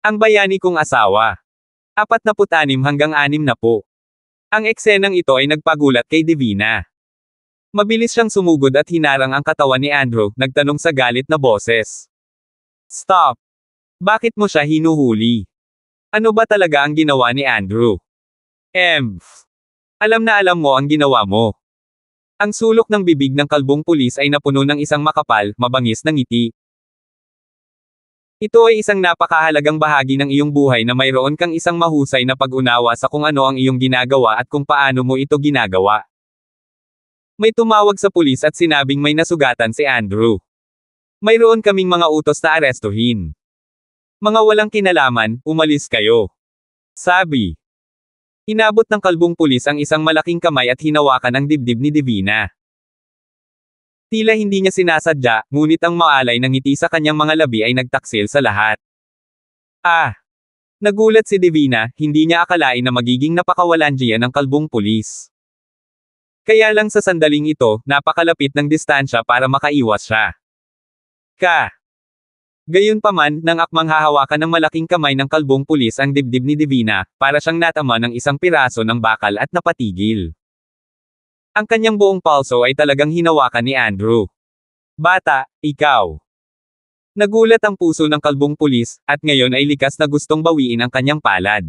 Ang bayani kong asawa. Apat na putanim hanggang 6 na po. Ang eksenang ito ay nagpagulat kay Divina. Mabilis siyang sumugod at hinarang ang katawan ni Andrew, nagtanong sa galit na boses. Stop! Bakit mo siya hinuhuli? Ano ba talaga ang ginawa ni Andrew? Emph! Alam na alam mo ang ginawa mo. Ang sulok ng bibig ng kalbong pulis ay napuno ng isang makapal, mabangis na ngiti, ito ay isang napakahalagang bahagi ng iyong buhay na mayroon kang isang mahusay na pag-unawa sa kung ano ang iyong ginagawa at kung paano mo ito ginagawa. May tumawag sa pulis at sinabing may nasugatan si Andrew. Mayroon kaming mga utos na arestuhin. Mga walang kinalaman, umalis kayo. Sabi. Inabot ng kalbong pulis ang isang malaking kamay at hinawakan ang dibdib ni Divina. Tila hindi niya sinasadya, ngunit ang maalay ng ngiti sa kanyang mga labi ay nagtaksil sa lahat. Ah! Nagulat si Divina, hindi niya akalain na magiging napakawalanjiya ng kalbong pulis. Kaya lang sa sandaling ito, napakalapit ng distansya para makaiwas siya. Ka! Gayunpaman, nang akmang hahawakan ng malaking kamay ng kalbong pulis ang dibdib ni Divina, para siyang natama ng isang piraso ng bakal at napatigil. Ang kanyang buong palso ay talagang hinawakan ni Andrew. Bata, ikaw. Nagulat ang puso ng kalbong pulis, at ngayon ay likas na gustong bawiin ang kanyang palad.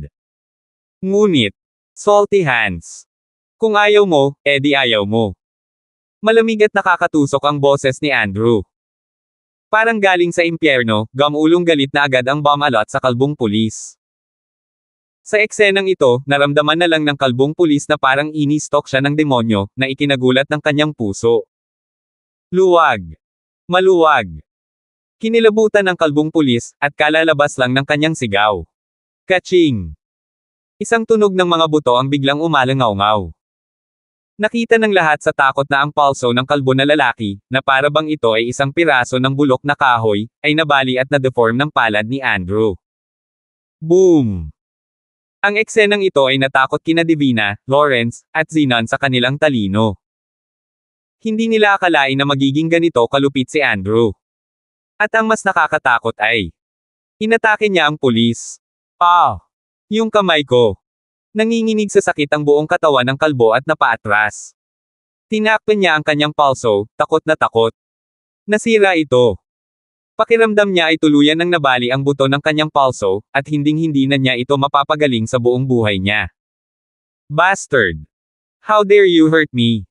Ngunit, salty hands. Kung ayaw mo, edi eh ayaw mo. Malamig at nakakatusok ang boses ni Andrew. Parang galing sa impyerno, gamulong galit na agad ang bomb alot sa kalbong pulis. Sa eksenang ito, naramdaman na lang ng kalbong pulis na parang ini-stalk siya ng demonyo, na ikinagulat ng kanyang puso. Luwag. Maluwag. Kinilabutan ng kalbong pulis, at kalalabas lang ng kanyang sigaw. Kaching! Isang tunog ng mga buto ang biglang umalangaw-ngaw. Nakita ng lahat sa takot na ang palso ng kalbo na lalaki, na para bang ito ay isang piraso ng bulok na kahoy, ay nabali at na-deform ng palad ni Andrew. Boom! Ang eksenang ito ay natakot kina Divina, Lawrence, at Zinan sa kanilang talino. Hindi nila akalain na magiging ganito kalupit si Andrew. At ang mas nakakatakot ay, inatake niya ang pulis. Ah! Yung kamay ko. Nanginginig sa sakit ang buong katawan ng kalbo at napaatras. Tinakpan niya ang kanyang palso, takot na takot. Nasira ito. Pakiramdam niya ay tuluyan nang nabali ang buto ng kanyang palso, at hinding-hindi na niya ito mapapagaling sa buong buhay niya. Bastard! How dare you hurt me?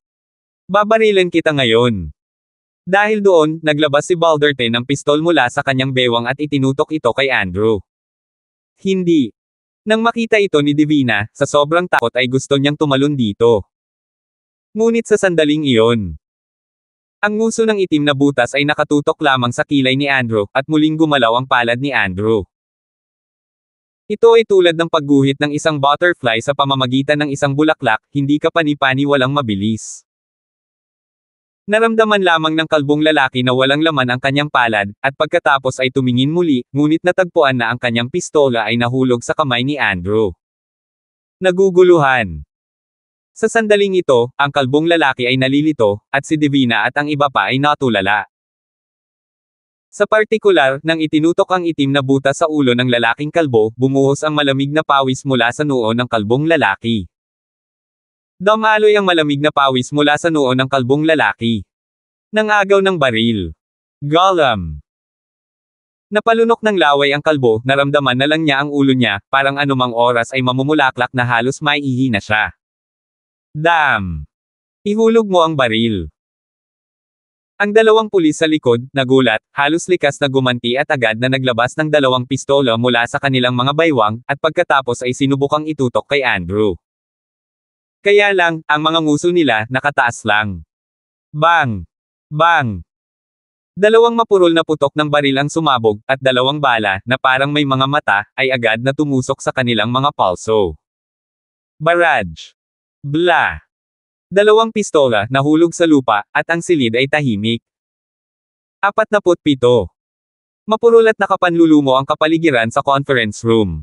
Babarilan kita ngayon. Dahil doon, naglabas si Balderte ng pistol mula sa kanyang bewang at itinutok ito kay Andrew. Hindi. Nang makita ito ni Divina, sa sobrang takot ay gusto niyang tumalon dito. Ngunit sa sandaling iyon, ang nguso ng itim na butas ay nakatutok lamang sa kilay ni Andrew, at muling gumalaw ang palad ni Andrew. Ito ay tulad ng pagguhit ng isang butterfly sa pamamagitan ng isang bulaklak, hindi ka panipani walang mabilis. Naramdaman lamang ng kalbong lalaki na walang laman ang kanyang palad, at pagkatapos ay tumingin muli, ngunit natagpuan na ang kanyang pistola ay nahulog sa kamay ni Andrew. Naguguluhan. Sa sandaling ito, ang kalbong lalaki ay nalilito, at si Divina at ang iba pa ay natulala. Sa partikular, nang itinutok ang itim na buta sa ulo ng lalaking kalbo, bumuhos ang malamig na pawis mula sa noo ng kalbong lalaki. Damaloy ang malamig na pawis mula sa noo ng kalbong lalaki. Nang agaw ng baril. Gollum. Napalunok ng laway ang kalbo, naramdaman na lang niya ang ulo niya, parang anumang oras ay mamumulaklak na halos maiihi na siya. Dam! Ihulog mo ang baril. Ang dalawang pulis sa likod, nagulat, halos likas na gumanti at agad na naglabas ng dalawang pistola mula sa kanilang mga baywang, at pagkatapos ay sinubukang itutok kay Andrew. Kaya lang, ang mga nguso nila, nakataas lang. Bang! Bang! Dalawang mapurol na putok ng baril ang sumabog, at dalawang bala, na parang may mga mata, ay agad na tumusok sa kanilang mga palso. Barrage! Bla! Dalawang pistola, nahulog sa lupa, at ang silid ay tahimik. 47. Mapurulat na kapanlulumo ang kapaligiran sa conference room.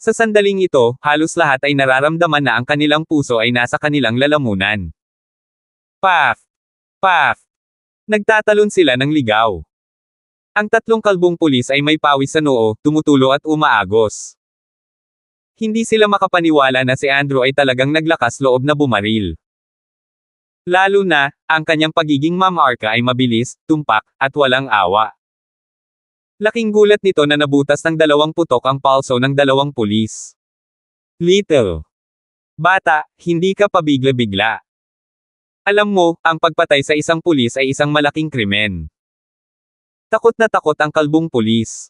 Sa sandaling ito, halos lahat ay nararamdaman na ang kanilang puso ay nasa kanilang lalamunan. Paf! Paf! Nagtatalon sila ng ligaw. Ang tatlong kalbong pulis ay may pawis sa noo, tumutulo at umaagos. Hindi sila makapaniwala na si Andrew ay talagang naglakas loob na bumaril. Lalo na, ang kanyang pagiging mamarka ay mabilis, tumpak, at walang awa. Laking gulat nito na nabutas ng dalawang putok ang palso ng dalawang pulis. Little. Bata, hindi ka pabigla-bigla. Alam mo, ang pagpatay sa isang pulis ay isang malaking krimen. Takot na takot ang kalbong pulis.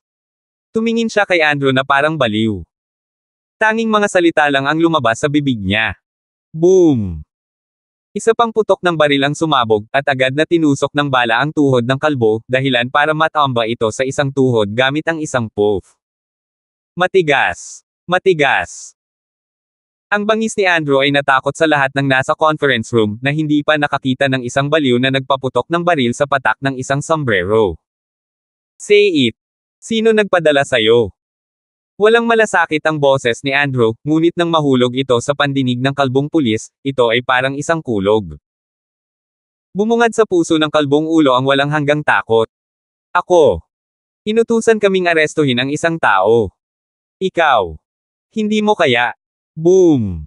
Tumingin siya kay Andrew na parang baliw. Tanging mga salita lang ang lumabas sa bibig niya. Boom! Isa pang putok ng baril ang sumabog, at agad na tinusok ng bala ang tuhod ng kalbo, dahilan para matamba ito sa isang tuhod gamit ang isang poof. Matigas! Matigas! Ang bangis ni Andrew ay natakot sa lahat ng nasa conference room na hindi pa nakakita ng isang baliw na nagpaputok ng baril sa patak ng isang sombrero. Say it! Sino nagpadala sa'yo? Walang malasakit ang boses ni Andrew, ngunit nang mahulog ito sa pandinig ng kalbong pulis, ito ay parang isang kulog. Bumungad sa puso ng kalbong ulo ang walang hanggang takot. Ako. Inutusan kaming arestuhin ang isang tao. Ikaw. Hindi mo kaya. Boom!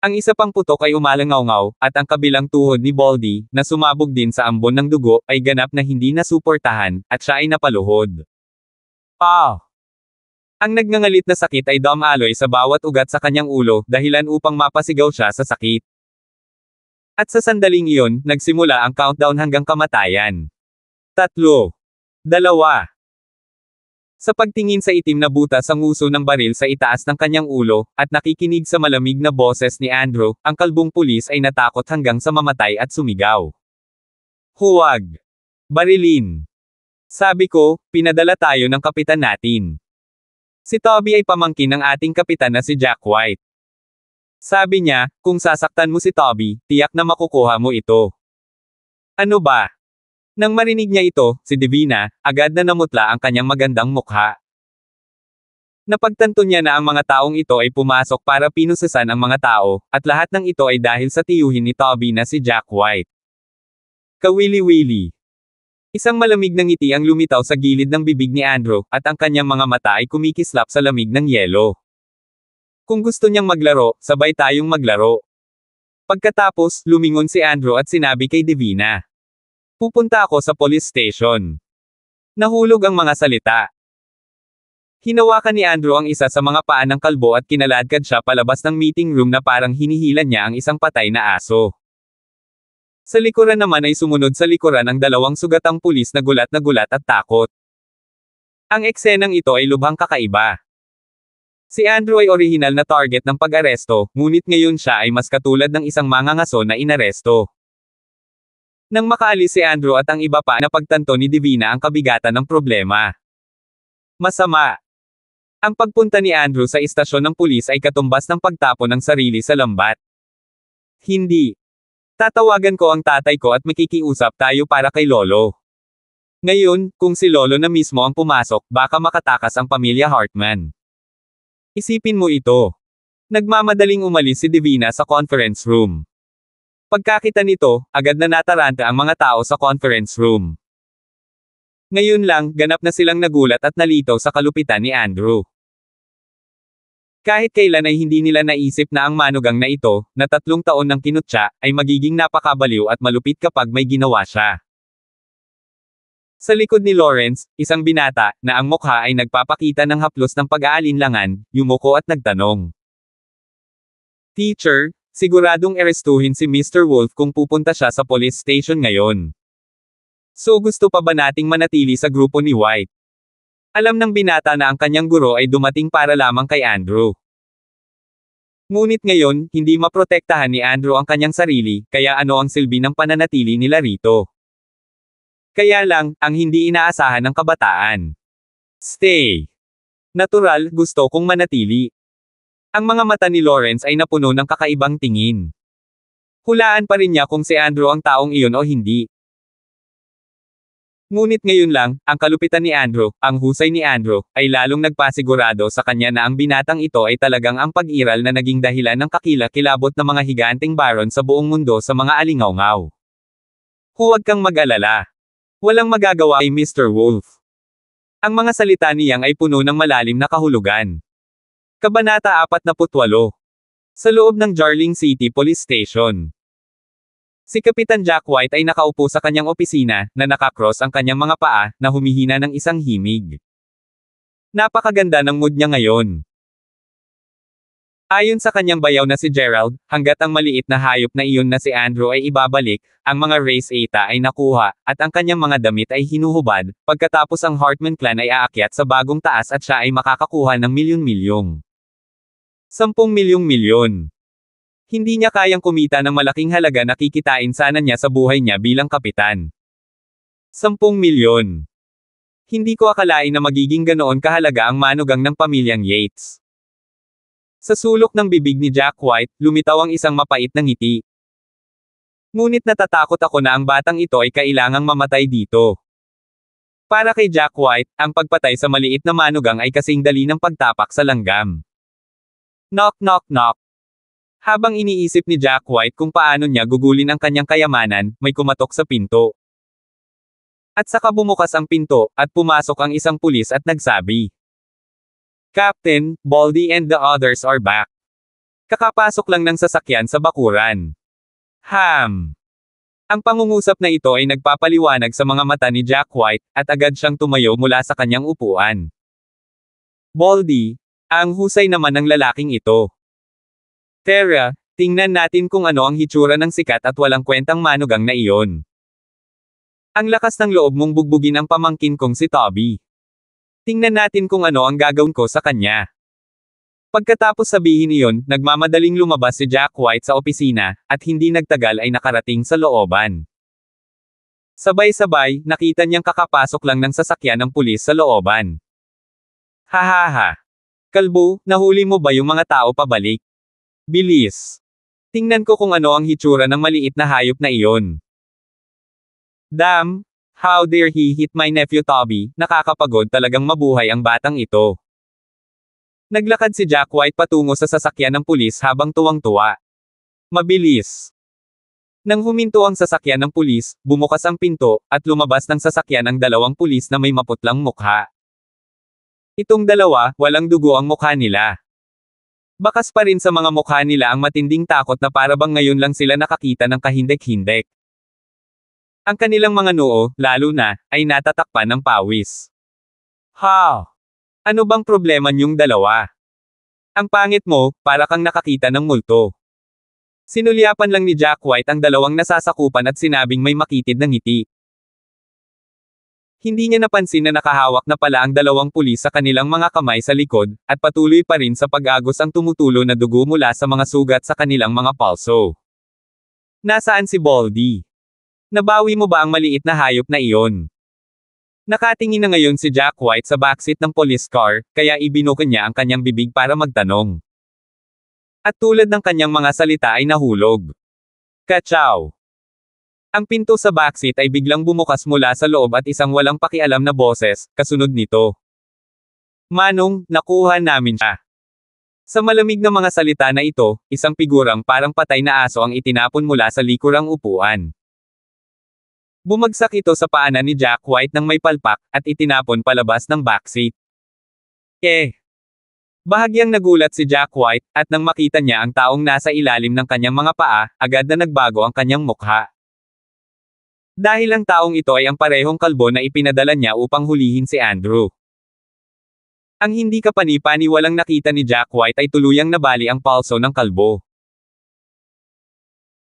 Ang isa pang putok ay umalangaw at ang kabilang tuhod ni Baldy, na sumabog din sa ambon ng dugo, ay ganap na hindi nasuportahan, at siya ay napaluhod. Ah! Ang nagngangalit na sakit ay dumb alloy sa bawat ugat sa kanyang ulo, dahilan upang mapasigaw siya sa sakit. At sa sandaling iyon, nagsimula ang countdown hanggang kamatayan. Tatlo. Dalawa. Sa pagtingin sa itim na butas ang uso ng baril sa itaas ng kanyang ulo, at nakikinig sa malamig na boses ni Andrew, ang kalbong pulis ay natakot hanggang sa mamatay at sumigaw. Huwag! Barilin! Sabi ko, pinadala tayo ng kapitan natin. Si Toby ay pamangkin ng ating kapitan na si Jack White. Sabi niya, kung sasaktan mo si Toby, tiyak na makukuha mo ito. Ano ba? Nang marinig niya ito, si Divina, agad na namutla ang kanyang magandang mukha. Napagtanto niya na ang mga taong ito ay pumasok para pinusasan ang mga tao, at lahat ng ito ay dahil sa tiyuhin ni Toby na si Jack White. Kawili-wili. Isang malamig ng ngiti ang lumitaw sa gilid ng bibig ni Andrew, at ang kanyang mga mata ay kumikislap sa lamig ng yelo. Kung gusto niyang maglaro, sabay tayong maglaro. Pagkatapos, lumingon si Andrew at sinabi kay Divina. Pupunta ako sa police station. Nahulog ang mga salita. Hinawakan ni Andrew ang isa sa mga paa ng kalbo at kinaladkad siya palabas ng meeting room na parang hinihila niya ang isang patay na aso. Sa likuran naman ay sumunod sa likuran ang dalawang sugatang pulis na gulat na gulat at takot. Ang eksenang ito ay lubhang kakaiba. Si Andrew ay orihinal na target ng pag-aresto, ngunit ngayon siya ay mas katulad ng isang mangangaso na inaresto. Nang makaalis si Andrew at ang iba pa na pagtanto ni Divina ang kabigatan ng problema. Masama. Ang pagpunta ni Andrew sa istasyon ng pulis ay katumbas ng pagtapon ng sarili sa lambat. Hindi. Tatawagan ko ang tatay ko at makikiusap tayo para kay Lolo. Ngayon, kung si Lolo na mismo ang pumasok, baka makatakas ang pamilya Hartman. Isipin mo ito. Nagmamadaling umalis si Divina sa conference room. Pagkakita nito, agad na nataranta ang mga tao sa conference room. Ngayon lang, ganap na silang nagulat at nalito sa kalupitan ni Andrew. Kahit kailan ay hindi nila naisip na ang manugang na ito, na tatlong taon ng kinutsa, ay magiging napakabaliw at malupit kapag may ginawa siya. Sa likod ni Lawrence, isang binata, na ang mukha ay nagpapakita ng haplos ng pag-aalinlangan, yumuko at nagtanong. Teacher, siguradong erestuhin si Mr. Wolf kung pupunta siya sa police station ngayon. So gusto pa ba nating manatili sa grupo ni White? Alam ng binata na ang kanyang guro ay dumating para lamang kay Andrew. Ngunit ngayon, hindi maprotektahan ni Andrew ang kanyang sarili, kaya ano ang silbi ng pananatili nila rito? Kaya lang, ang hindi inaasahan ng kabataan. Stay. Natural, gusto kong manatili. Ang mga mata ni Lawrence ay napuno ng kakaibang tingin. Hulaan pa rin niya kung si Andrew ang taong iyon o hindi. Ngunit ngayon lang, ang kalupitan ni Andrew, ang husay ni Andrew, ay lalong nagpasigurado sa kanya na ang binatang ito ay talagang ang pag-iral na naging dahilan ng kakila-kilabot na mga higanting baron sa buong mundo sa mga alingaw-ngaw. Huwag kang mag-alala. Walang magagawa ay Mr. Wolf. Ang mga salita niyang ay puno ng malalim na kahulugan. Kabanata 48. Sa loob ng Jarling City Police Station. Si Kapitan Jack White ay nakaupo sa kanyang opisina, na nakakross ang kanyang mga paa, na humihina ng isang himig. Napakaganda ng mood niya ngayon. Ayon sa kanyang bayaw na si Gerald, hanggat ang maliit na hayop na iyon na si Andrew ay ibabalik, ang mga race eta ay nakuha, at ang kanyang mga damit ay hinuhubad, pagkatapos ang Hartman clan ay aakyat sa bagong taas at siya ay makakakuha ng milyon-milyong. Sampung milyong milyon. Hindi niya kayang kumita ng malaking halaga na kikitain sana niya sa buhay niya bilang kapitan. 10 milyon. Hindi ko akalain na magiging ganoon kahalaga ang manugang ng pamilyang Yates. Sa sulok ng bibig ni Jack White, lumitaw ang isang mapait na ngiti. Ngunit natatakot ako na ang batang ito ay kailangang mamatay dito. Para kay Jack White, ang pagpatay sa maliit na manugang ay kasing dali ng pagtapak sa langgam. Knock knock knock. Habang iniisip ni Jack White kung paano niya gugulin ang kanyang kayamanan, may kumatok sa pinto. At saka bumukas ang pinto, at pumasok ang isang pulis at nagsabi. Captain, Baldy and the others are back. Kakapasok lang ng sasakyan sa bakuran. Ham! Ang pangungusap na ito ay nagpapaliwanag sa mga mata ni Jack White, at agad siyang tumayo mula sa kanyang upuan. Baldy, ang husay naman ng lalaking ito. Terra, tingnan natin kung ano ang hitsura ng sikat at walang kwentang manugang na iyon. Ang lakas ng loob mong bugbugin ang pamangkin kong si Toby. Tingnan natin kung ano ang gagawin ko sa kanya. Pagkatapos sabihin iyon, nagmamadaling lumabas si Jack White sa opisina, at hindi nagtagal ay nakarating sa looban. Sabay-sabay, nakita niyang kakapasok lang ng sasakyan ng pulis sa looban. Hahaha! Kalbo, nahuli mo ba yung mga tao pabalik? Bilis. Tingnan ko kung ano ang hitsura ng maliit na hayop na iyon. Damn! How dare he hit my nephew Toby, nakakapagod talagang mabuhay ang batang ito. Naglakad si Jack White patungo sa sasakyan ng pulis habang tuwang-tuwa. Mabilis. Nang huminto ang sasakyan ng pulis, bumukas ang pinto, at lumabas ng sasakyan ang dalawang pulis na may maputlang mukha. Itong dalawa, walang dugo ang mukha nila. Bakas pa rin sa mga mukha nila ang matinding takot na parabang ngayon lang sila nakakita ng kahindek-hindek. Ang kanilang mga noo, lalo na, ay natatakpan ng pawis. Ha! Ano bang problema niyong dalawa? Ang pangit mo, para kang nakakita ng multo. Sinulyapan lang ni Jack White ang dalawang nasasakupan at sinabing may makitid ng ngiti. Hindi niya napansin na nakahawak na pala ang dalawang pulis sa kanilang mga kamay sa likod, at patuloy pa rin sa pag-agos ang tumutulo na dugo mula sa mga sugat sa kanilang mga palso. Nasaan si Baldy? Nabawi mo ba ang maliit na hayop na iyon? Nakatingin na ngayon si Jack White sa backseat ng police car, kaya ibinukan niya ang kanyang bibig para magtanong. At tulad ng kanyang mga salita ay nahulog. Kachaw! Ang pinto sa backseat ay biglang bumukas mula sa loob at isang walang pakialam na boses, kasunod nito. Manong, nakuha namin siya. Sa malamig na mga salita na ito, isang figurang parang patay na aso ang itinapon mula sa likurang upuan. Bumagsak ito sa paanan ni Jack White ng may palpak, at itinapon palabas ng backseat. Eh. Bahagyang nagulat si Jack White, at nang makita niya ang taong nasa ilalim ng kanyang mga paa, agad na nagbago ang kanyang mukha. Dahil ang taong ito ay ang parehong kalbo na ipinadala niya upang hulihin si Andrew. Ang hindi kapanipani walang nakita ni Jack White ay tuluyang nabali ang palso ng kalbo.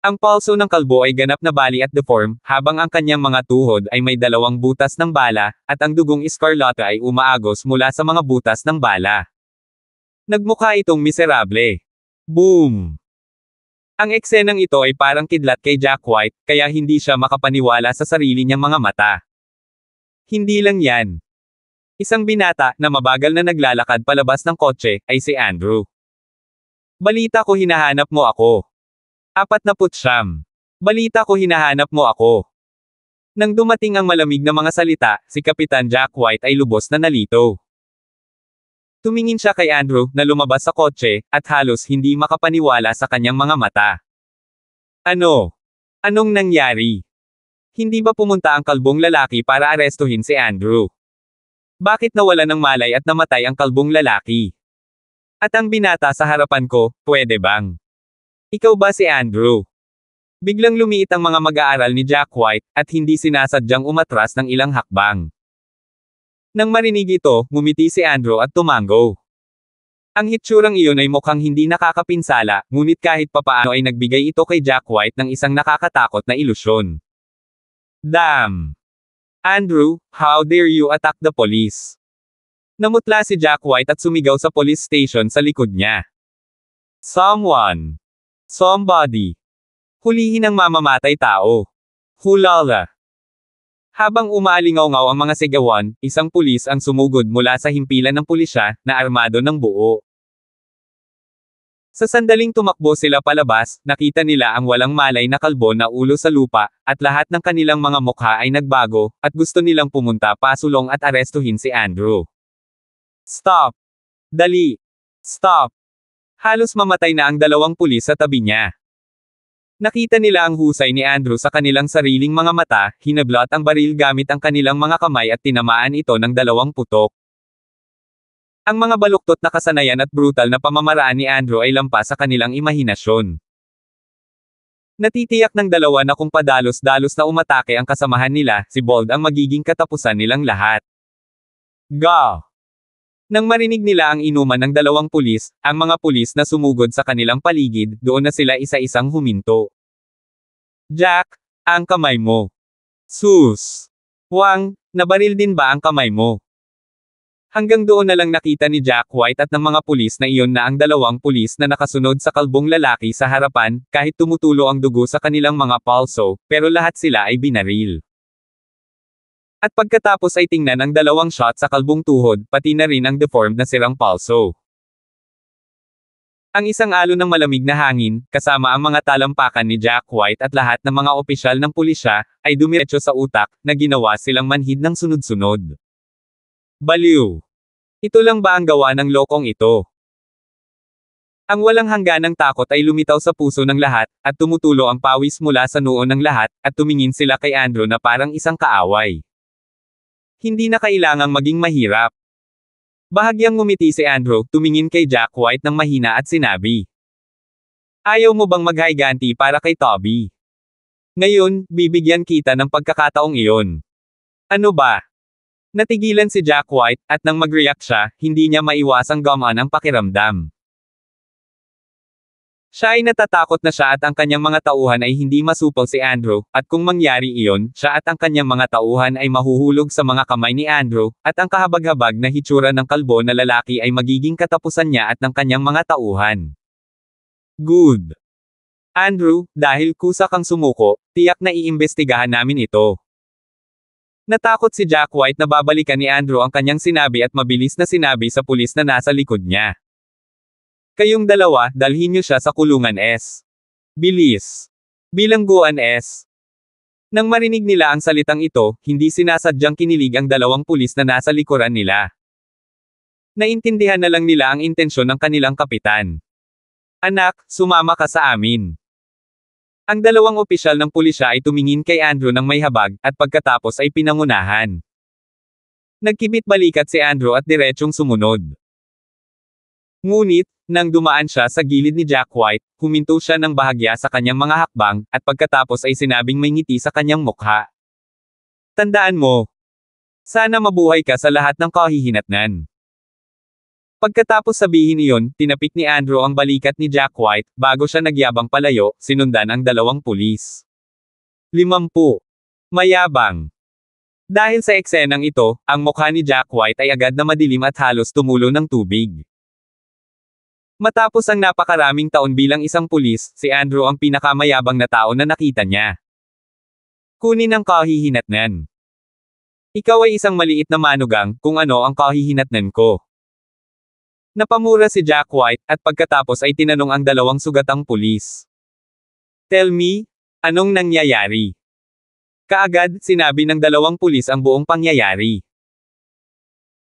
Ang palso ng kalbo ay ganap na bali at deform, habang ang kanyang mga tuhod ay may dalawang butas ng bala, at ang dugong iskarlata ay umaagos mula sa mga butas ng bala. Nagmukha itong miserable. Boom! Ang eksenang ito ay parang kidlat kay Jack White, kaya hindi siya makapaniwala sa sarili niyang mga mata. Hindi lang yan. Isang binata, na mabagal na naglalakad palabas ng kotse, ay si Andrew. Balita ko hinahanap mo ako. Apat na putsyam. Balita ko hinahanap mo ako. Nang dumating ang malamig na mga salita, si Kapitan Jack White ay lubos na nalito. Tumingin siya kay Andrew, na lumabas sa kotse, at halos hindi makapaniwala sa kanyang mga mata. Ano? Anong nangyari? Hindi ba pumunta ang kalbong lalaki para arestuhin si Andrew? Bakit nawala ng malay at namatay ang kalbong lalaki? At ang binata sa harapan ko, pwede bang? Ikaw ba si Andrew? Biglang lumiit ang mga mag-aaral ni Jack White, at hindi sinasadyang umatras ng ilang hakbang. Nang marinig ito, ngumiti si Andrew at tumango. Ang hitsurang iyon ay mukhang hindi nakakapinsala, ngunit kahit papaano ay nagbigay ito kay Jack White ng isang nakakatakot na ilusyon. Damn! Andrew, how dare you attack the police? Namutla si Jack White at sumigaw sa police station sa likod niya. Someone! Somebody! Hulihin ang mamamatay tao! Hulala! Habang umaalingaw-ngaw ang mga sigawan, isang pulis ang sumugod mula sa himpilan ng pulisya, na armado ng buo. Sa sandaling tumakbo sila palabas, nakita nila ang walang malay na kalbo na ulo sa lupa, at lahat ng kanilang mga mukha ay nagbago, at gusto nilang pumunta pasulong at arestuhin si Andrew. Stop! Dali! Stop! Halos mamatay na ang dalawang pulis sa tabi niya. Nakita nila ang husay ni Andrew sa kanilang sariling mga mata, hinablot ang baril gamit ang kanilang mga kamay at tinamaan ito ng dalawang putok. Ang mga baluktot na kasanayan at brutal na pamamaraan ni Andrew ay lampas sa kanilang imahinasyon. Natitiyak ng dalawa na kung padalos-dalos na umatake ang kasamahan nila, si Bold ang magiging katapusan nilang lahat. Go! Nang marinig nila ang inuman ng dalawang pulis, ang mga pulis na sumugod sa kanilang paligid, doon na sila isa-isang huminto. Jack, ang kamay mo. Sus! Wang, nabaril din ba ang kamay mo? Hanggang doon na lang nakita ni Jack White at ng mga pulis na iyon na ang dalawang pulis na nakasunod sa kalbong lalaki sa harapan, kahit tumutulo ang dugo sa kanilang mga palso, pero lahat sila ay binaril. At pagkatapos ay tingnan ang dalawang shot sa kalbong tuhod, pati na rin ang deformed na sirang palso. Ang isang alon ng malamig na hangin, kasama ang mga talampakan ni Jack White at lahat ng mga opisyal ng pulisya, ay dumiretso sa utak, na ginawa silang manhid ng sunod-sunod. Baliw! Ito lang ba ang gawa ng lokong ito? Ang walang hangganang takot ay lumitaw sa puso ng lahat, at tumutulo ang pawis mula sa noo ng lahat, at tumingin sila kay Andrew na parang isang kaaway. Hindi na kailangang maging mahirap. Bahagyang ngumiti si Andrew, tumingin kay Jack White ng mahina at sinabi. Ayaw mo bang maghayganti para kay Toby? Ngayon, bibigyan kita ng pagkakataong iyon. Ano ba? Natigilan si Jack White, at nang mag-react siya, hindi niya maiwasang gumaan ang pakiramdam. Siya ay natatakot na siya at ang kanyang mga tauhan ay hindi masupal si Andrew, at kung mangyari iyon, siya at ang kanyang mga tauhan ay mahuhulog sa mga kamay ni Andrew, at ang kahabag-habag na hitsura ng kalbo na lalaki ay magiging katapusan niya at ng kanyang mga tauhan. Good. Andrew, dahil kusa kang sumuko, tiyak na iimbestigahan namin ito. Natakot si Jack White na babalikan ni Andrew ang kanyang sinabi at mabilis na sinabi sa pulis na nasa likod niya. Kayong dalawa, dalhin niyo siya sa kulungan S. Bilis. Bilangguan S. Nang marinig nila ang salitang ito, hindi sinasadyang kinilig ang dalawang pulis na nasa likuran nila. Naintindihan na lang nila ang intensyon ng kanilang kapitan. Anak, sumama ka sa amin. Ang dalawang opisyal ng pulisya ay tumingin kay Andrew ng may habag, at pagkatapos ay pinangunahan. Nagkibit balikat si Andrew at diretsyong sumunod. Ngunit, nang dumaan siya sa gilid ni Jack White, huminto siya ng bahagya sa kanyang mga hakbang, at pagkatapos ay sinabing may ngiti sa kanyang mukha. Tandaan mo. Sana mabuhay ka sa lahat ng kahihinatnan. Pagkatapos sabihin iyon, tinapik ni Andrew ang balikat ni Jack White, bago siya nagyabang palayo, sinundan ang dalawang pulis. Limampu. Mayabang. Dahil sa eksenang ito, ang mukha ni Jack White ay agad na madilim at halos tumulo ng tubig. Matapos ang napakaraming taon bilang isang pulis, si Andrew ang pinakamayabang na tao na nakita niya. Kunin ang kahihinatnan. Ikaw ay isang maliit na manugang, kung ano ang kahihinatnan ko. Napamura si Jack White, at pagkatapos ay tinanong ang dalawang sugatang pulis. Tell me, anong nangyayari? Kaagad, sinabi ng dalawang pulis ang buong pangyayari.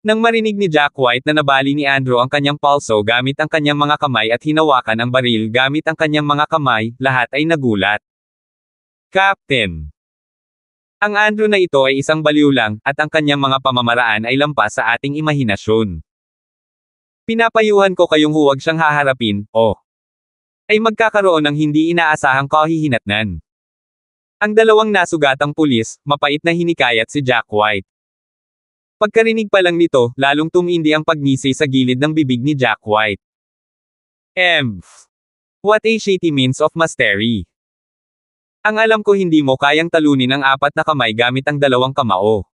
Nang marinig ni Jack White na nabali ni Andrew ang kanyang palso gamit ang kanyang mga kamay at hinawakan ang baril gamit ang kanyang mga kamay, lahat ay nagulat. Captain. Ang Andrew na ito ay isang baliw lang, at ang kanyang mga pamamaraan ay lampas sa ating imahinasyon. Pinapayuhan ko kayong huwag siyang haharapin, o. Oh. Ay magkakaroon ng hindi inaasahang kahihinatnan. Ang dalawang nasugatang pulis, mapait na hinikayat si Jack White. Pagkarinig pa lang nito, lalong tumindi ang pagngisi sa gilid ng bibig ni Jack White. Emph. What a shitty means of mastery. Ang alam ko hindi mo kayang talunin ang apat na kamay gamit ang dalawang kamao.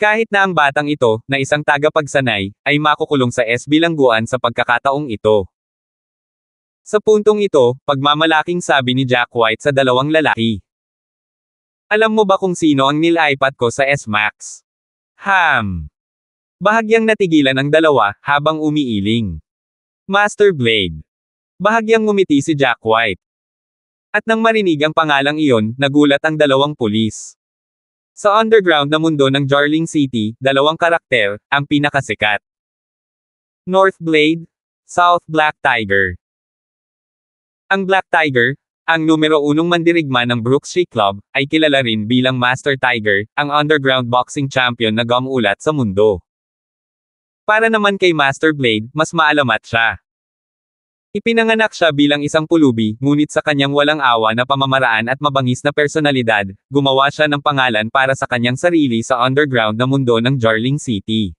Kahit na ang batang ito, na isang tagapagsanay, ay makukulong sa SB bilangguan sa pagkakataong ito. Sa puntong ito, pagmamalaking sabi ni Jack White sa dalawang lalaki. Alam mo ba kung sino ang nil nilaipat ko sa S-Max? Ham! Bahagyang natigilan ang dalawa, habang umiiling. Master Blade. Bahagyang ngumiti si Jack White. At nang marinig ang pangalang iyon, nagulat ang dalawang pulis. Sa underground na mundo ng Jarling City, dalawang karakter, ang pinakasikat. North Blade, South Black Tiger. Ang Black Tiger, ang numero unong mandirigma ng Brooksy Club, ay kilala rin bilang Master Tiger, ang underground boxing champion na gamulat sa mundo. Para naman kay Master Blade, mas maalamat siya. Ipinanganak siya bilang isang pulubi, ngunit sa kanyang walang awa na pamamaraan at mabangis na personalidad, gumawa siya ng pangalan para sa kanyang sarili sa underground na mundo ng Jarling City.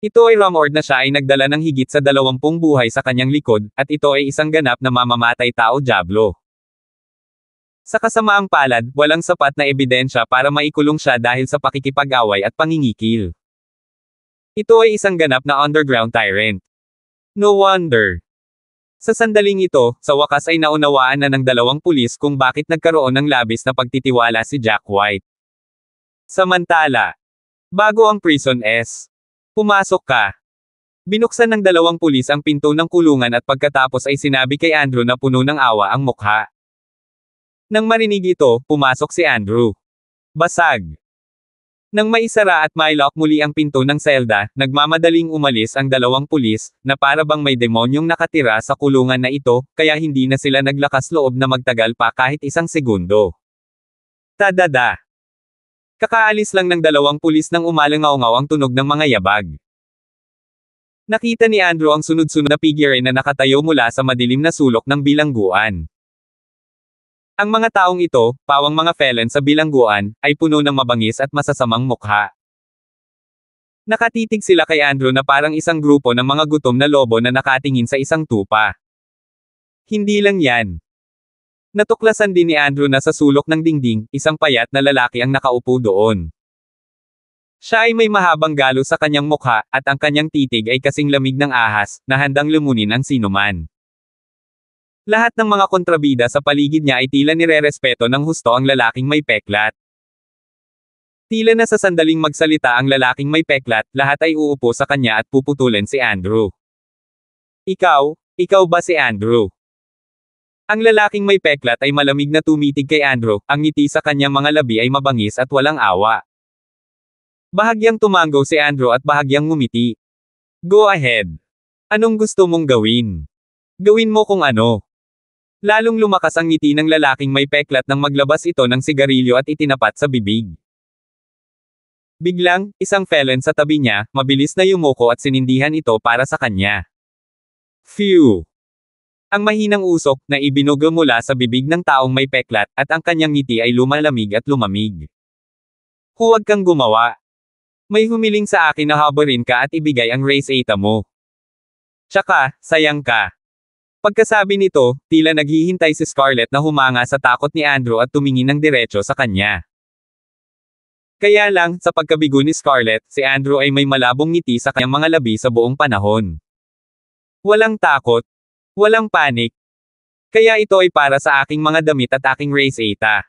Ito ay Ramord na siya ay nagdala ng higit sa dalawampung buhay sa kanyang likod, at ito ay isang ganap na mamamatay tao Diablo. Sa kasamaang palad, walang sapat na ebidensya para maikulong siya dahil sa pakikipag-away at pangingikil. Ito ay isang ganap na underground tyrant. No wonder. Sa sandaling ito, sa wakas ay naunawaan na ng dalawang pulis kung bakit nagkaroon ng labis na pagtitiwala si Jack White. Samantala, bago ang prison S, Pumasok ka. Binuksan ng dalawang pulis ang pinto ng kulungan at pagkatapos ay sinabi kay Andrew na puno ng awa ang mukha. Nang marinig ito, pumasok si Andrew. Basag. Nang maisara at mylock muli ang pinto ng selda, nagmamadaling umalis ang dalawang pulis, na para bang may demonyong nakatira sa kulungan na ito, kaya hindi na sila naglakas loob na magtagal pa kahit isang segundo. Tadada! Kakaalis lang ng dalawang pulis nang umalangaw-ngaw ang tunog ng mga yabag. Nakita ni Andrew ang sunod-sunod na figure na nakatayo mula sa madilim na sulok ng bilangguan. Ang mga taong ito, pawang mga felon sa bilangguan, ay puno ng mabangis at masasamang mukha. Nakatitig sila kay Andrew na parang isang grupo ng mga gutom na lobo na nakatingin sa isang tupa. Hindi lang yan. Natuklasan din ni Andrew na sa sulok ng dingding, isang payat na lalaki ang nakaupo doon. Siya ay may mahabang galo sa kanyang mukha, at ang kanyang titig ay kasing lamig ng ahas, na handang lumunin ang sinuman. Lahat ng mga kontrabida sa paligid niya ay tila nirerespeto ng husto ang lalaking may peklat. Tila na sa sandaling magsalita ang lalaking may peklat, lahat ay uupo sa kanya at puputulin si Andrew. Ikaw, ikaw ba si Andrew? Ang lalaking may peklat ay malamig na tumitig kay Andrew, ang ngiti sa kanyang mga labi ay mabangis at walang awa. Bahagyang tumango si Andrew at bahagyang ngumiti. Go ahead. Anong gusto mong gawin? Gawin mo kung ano. Lalong lumakas ang ngiti ng lalaking may peklat nang maglabas ito ng sigarilyo at itinapat sa bibig. Biglang, isang felon sa tabi niya, mabilis na yumuko at sinindihan ito para sa kanya. Phew! Ang mahinang usok, na ibinugo mula sa bibig ng taong may peklat, at ang kanyang ngiti ay lumalamig at lumamig. Huwag kang gumawa. May humiling sa akin na habarin ka at ibigay ang race eta mo. Tsaka, sayang ka. Pagkasabi nito, tila naghihintay si Scarlett na humanga sa takot ni Andrew at tumingin ng diretso sa kanya. Kaya lang, sa pagkabigo ni Scarlett, si Andrew ay may malabong ngiti sa kanyang mga labi sa buong panahon. Walang takot, Walang panic. Kaya ito ay para sa aking mga damit at aking race eta.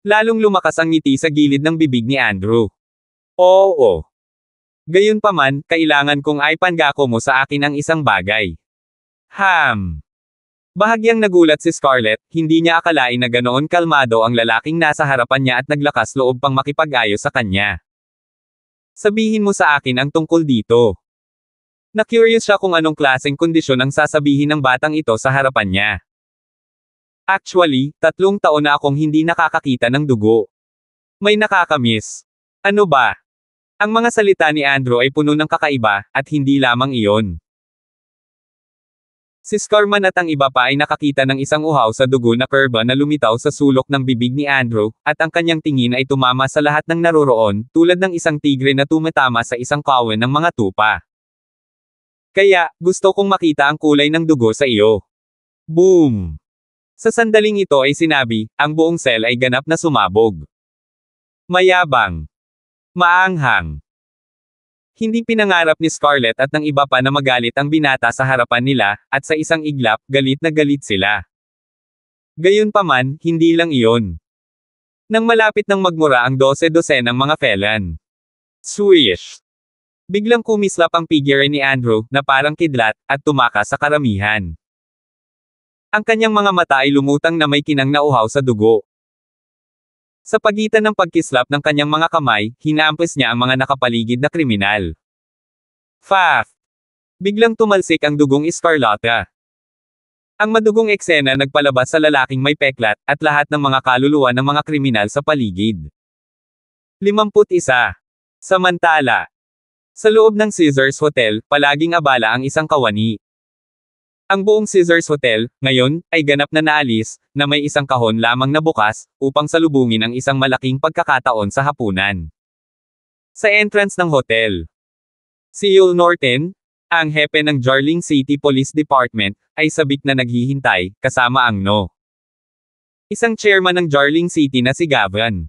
Lalong lumakas ang ngiti sa gilid ng bibig ni Andrew. Oo. Gayunpaman, kailangan kong ay pangako mo sa akin ang isang bagay. Ham. Bahagyang nagulat si Scarlett, hindi niya akalain na ganoon kalmado ang lalaking nasa harapan niya at naglakas loob pang makipag-ayos sa kanya. Sabihin mo sa akin ang tungkol dito. Na-curious siya kung anong klaseng kondisyon ang sasabihin ng batang ito sa harapan niya. Actually, tatlong taon na akong hindi nakakakita ng dugo. May nakakamiss. Ano ba? Ang mga salita ni Andrew ay puno ng kakaiba, at hindi lamang iyon. Si Scarman at ang iba pa ay nakakita ng isang uhaw sa dugo na kurba na lumitaw sa sulok ng bibig ni Andrew, at ang kanyang tingin ay tumama sa lahat ng naroroon, tulad ng isang tigre na tumatama sa isang kawan ng mga tupa. Kaya, gusto kong makita ang kulay ng dugo sa iyo. Boom! Sa sandaling ito ay sinabi, ang buong cell ay ganap na sumabog. Mayabang. Maanghang. Hindi pinangarap ni Scarlett at ng iba pa na magalit ang binata sa harapan nila, at sa isang iglap, galit na galit sila. Gayunpaman, hindi lang iyon. Nang malapit ng magmura ang dose-dose ng mga felan. Swish! Biglang kumislap ang figure ni Andrew, na parang kidlat, at tumaka sa karamihan. Ang kanyang mga mata ay lumutang na may kinang na uhaw sa dugo. Sa pagitan ng pagkislap ng kanyang mga kamay, hinaampas niya ang mga nakapaligid na kriminal. Faf! Biglang tumalsik ang dugong Escarlata. Ang madugong eksena nagpalabas sa lalaking may peklat, at lahat ng mga kaluluwa ng mga kriminal sa paligid. 51. Samantala, sa loob ng Caesars Hotel, palaging abala ang isang kawani. Ang buong Caesars Hotel, ngayon, ay ganap na naalis, na may isang kahon lamang na bukas, upang salubungin ang isang malaking pagkakataon sa hapunan. Sa entrance ng hotel, si Yul e Norton, ang hepe ng Jarling City Police Department, ay sabik na naghihintay, kasama ang no. Isang chairman ng Jarling City na si Gavin.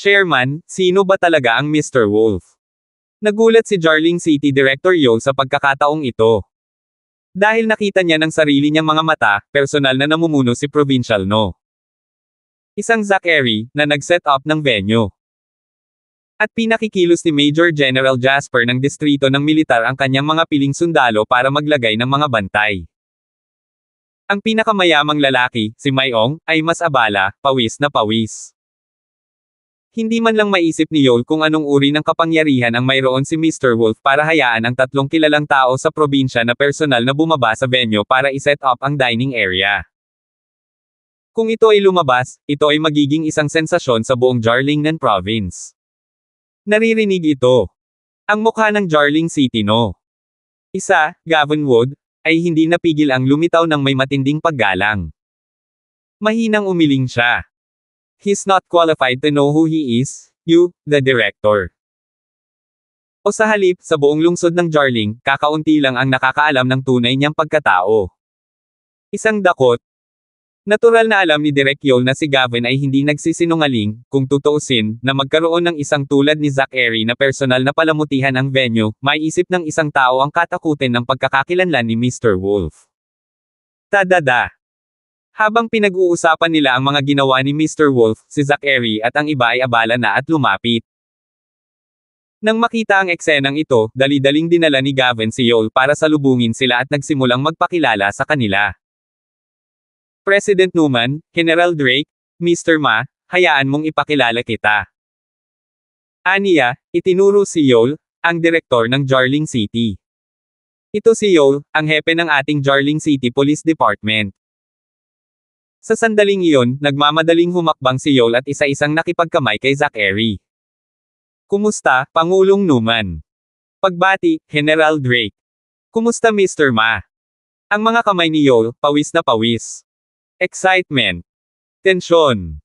Chairman, sino ba talaga ang Mr. Wolf? Nagulat si Jarling City Director Yo sa pagkakataong ito. Dahil nakita niya ng sarili niyang mga mata, personal na namumuno si Provincial No. Isang Zachary, na nag-set up ng venue. At pinakikilos ni Major General Jasper ng distrito ng militar ang kanyang mga piling sundalo para maglagay ng mga bantay. Ang pinakamayamang lalaki, si Mayong, ay mas abala, pawis na pawis. Hindi man lang maisip ni Yol kung anong uri ng kapangyarihan ang mayroon si Mr. Wolf para hayaan ang tatlong kilalang tao sa probinsya na personal na bumaba sa venue para iset up ang dining area. Kung ito ay lumabas, ito ay magiging isang sensasyon sa buong Jarlingnan province. Naririnig ito. Ang mukha ng Jarling City no. Isa, Gavin Wood, ay hindi napigil ang lumitaw ng may matinding paggalang. Mahinang umiling siya. He's not qualified to know who he is, you, the director. O sa halip, sa buong lungsod ng Jarling, kakaunti lang ang nakakaalam ng tunay niyang pagkatao. Isang dakot, Natural na alam ni Direk Yol na si Gavin ay hindi nagsisinungaling, kung tutuusin, na magkaroon ng isang tulad ni Zach Airy na personal na palamutihan ang venue, may isip ng isang tao ang katakutin ng pagkakakilanlan ni Mr. Wolf. Tadada! Habang pinag-uusapan nila ang mga ginawa ni Mr. Wolf, si Zachary at ang iba ay abala na at lumapit. Nang makita ang eksenang ito, dali-daling dinala ni Gavin si Yol para salubungin sila at nagsimulang magpakilala sa kanila. President Newman, General Drake, Mr. Ma, hayaan mong ipakilala kita. Aniya, itinuro si Yol, ang direktor ng Jarling City. Ito si Yol, ang hepe ng ating Jarling City Police Department. Sa sandaling iyon, nagmamadaling humakbang si Yol at isa-isang nakipagkamay kay Zachary. Kumusta, Pangulong Newman? Pagbati, General Drake. Kumusta Mr. Ma? Ang mga kamay ni Yol, pawis na pawis. Excitement. Tensyon.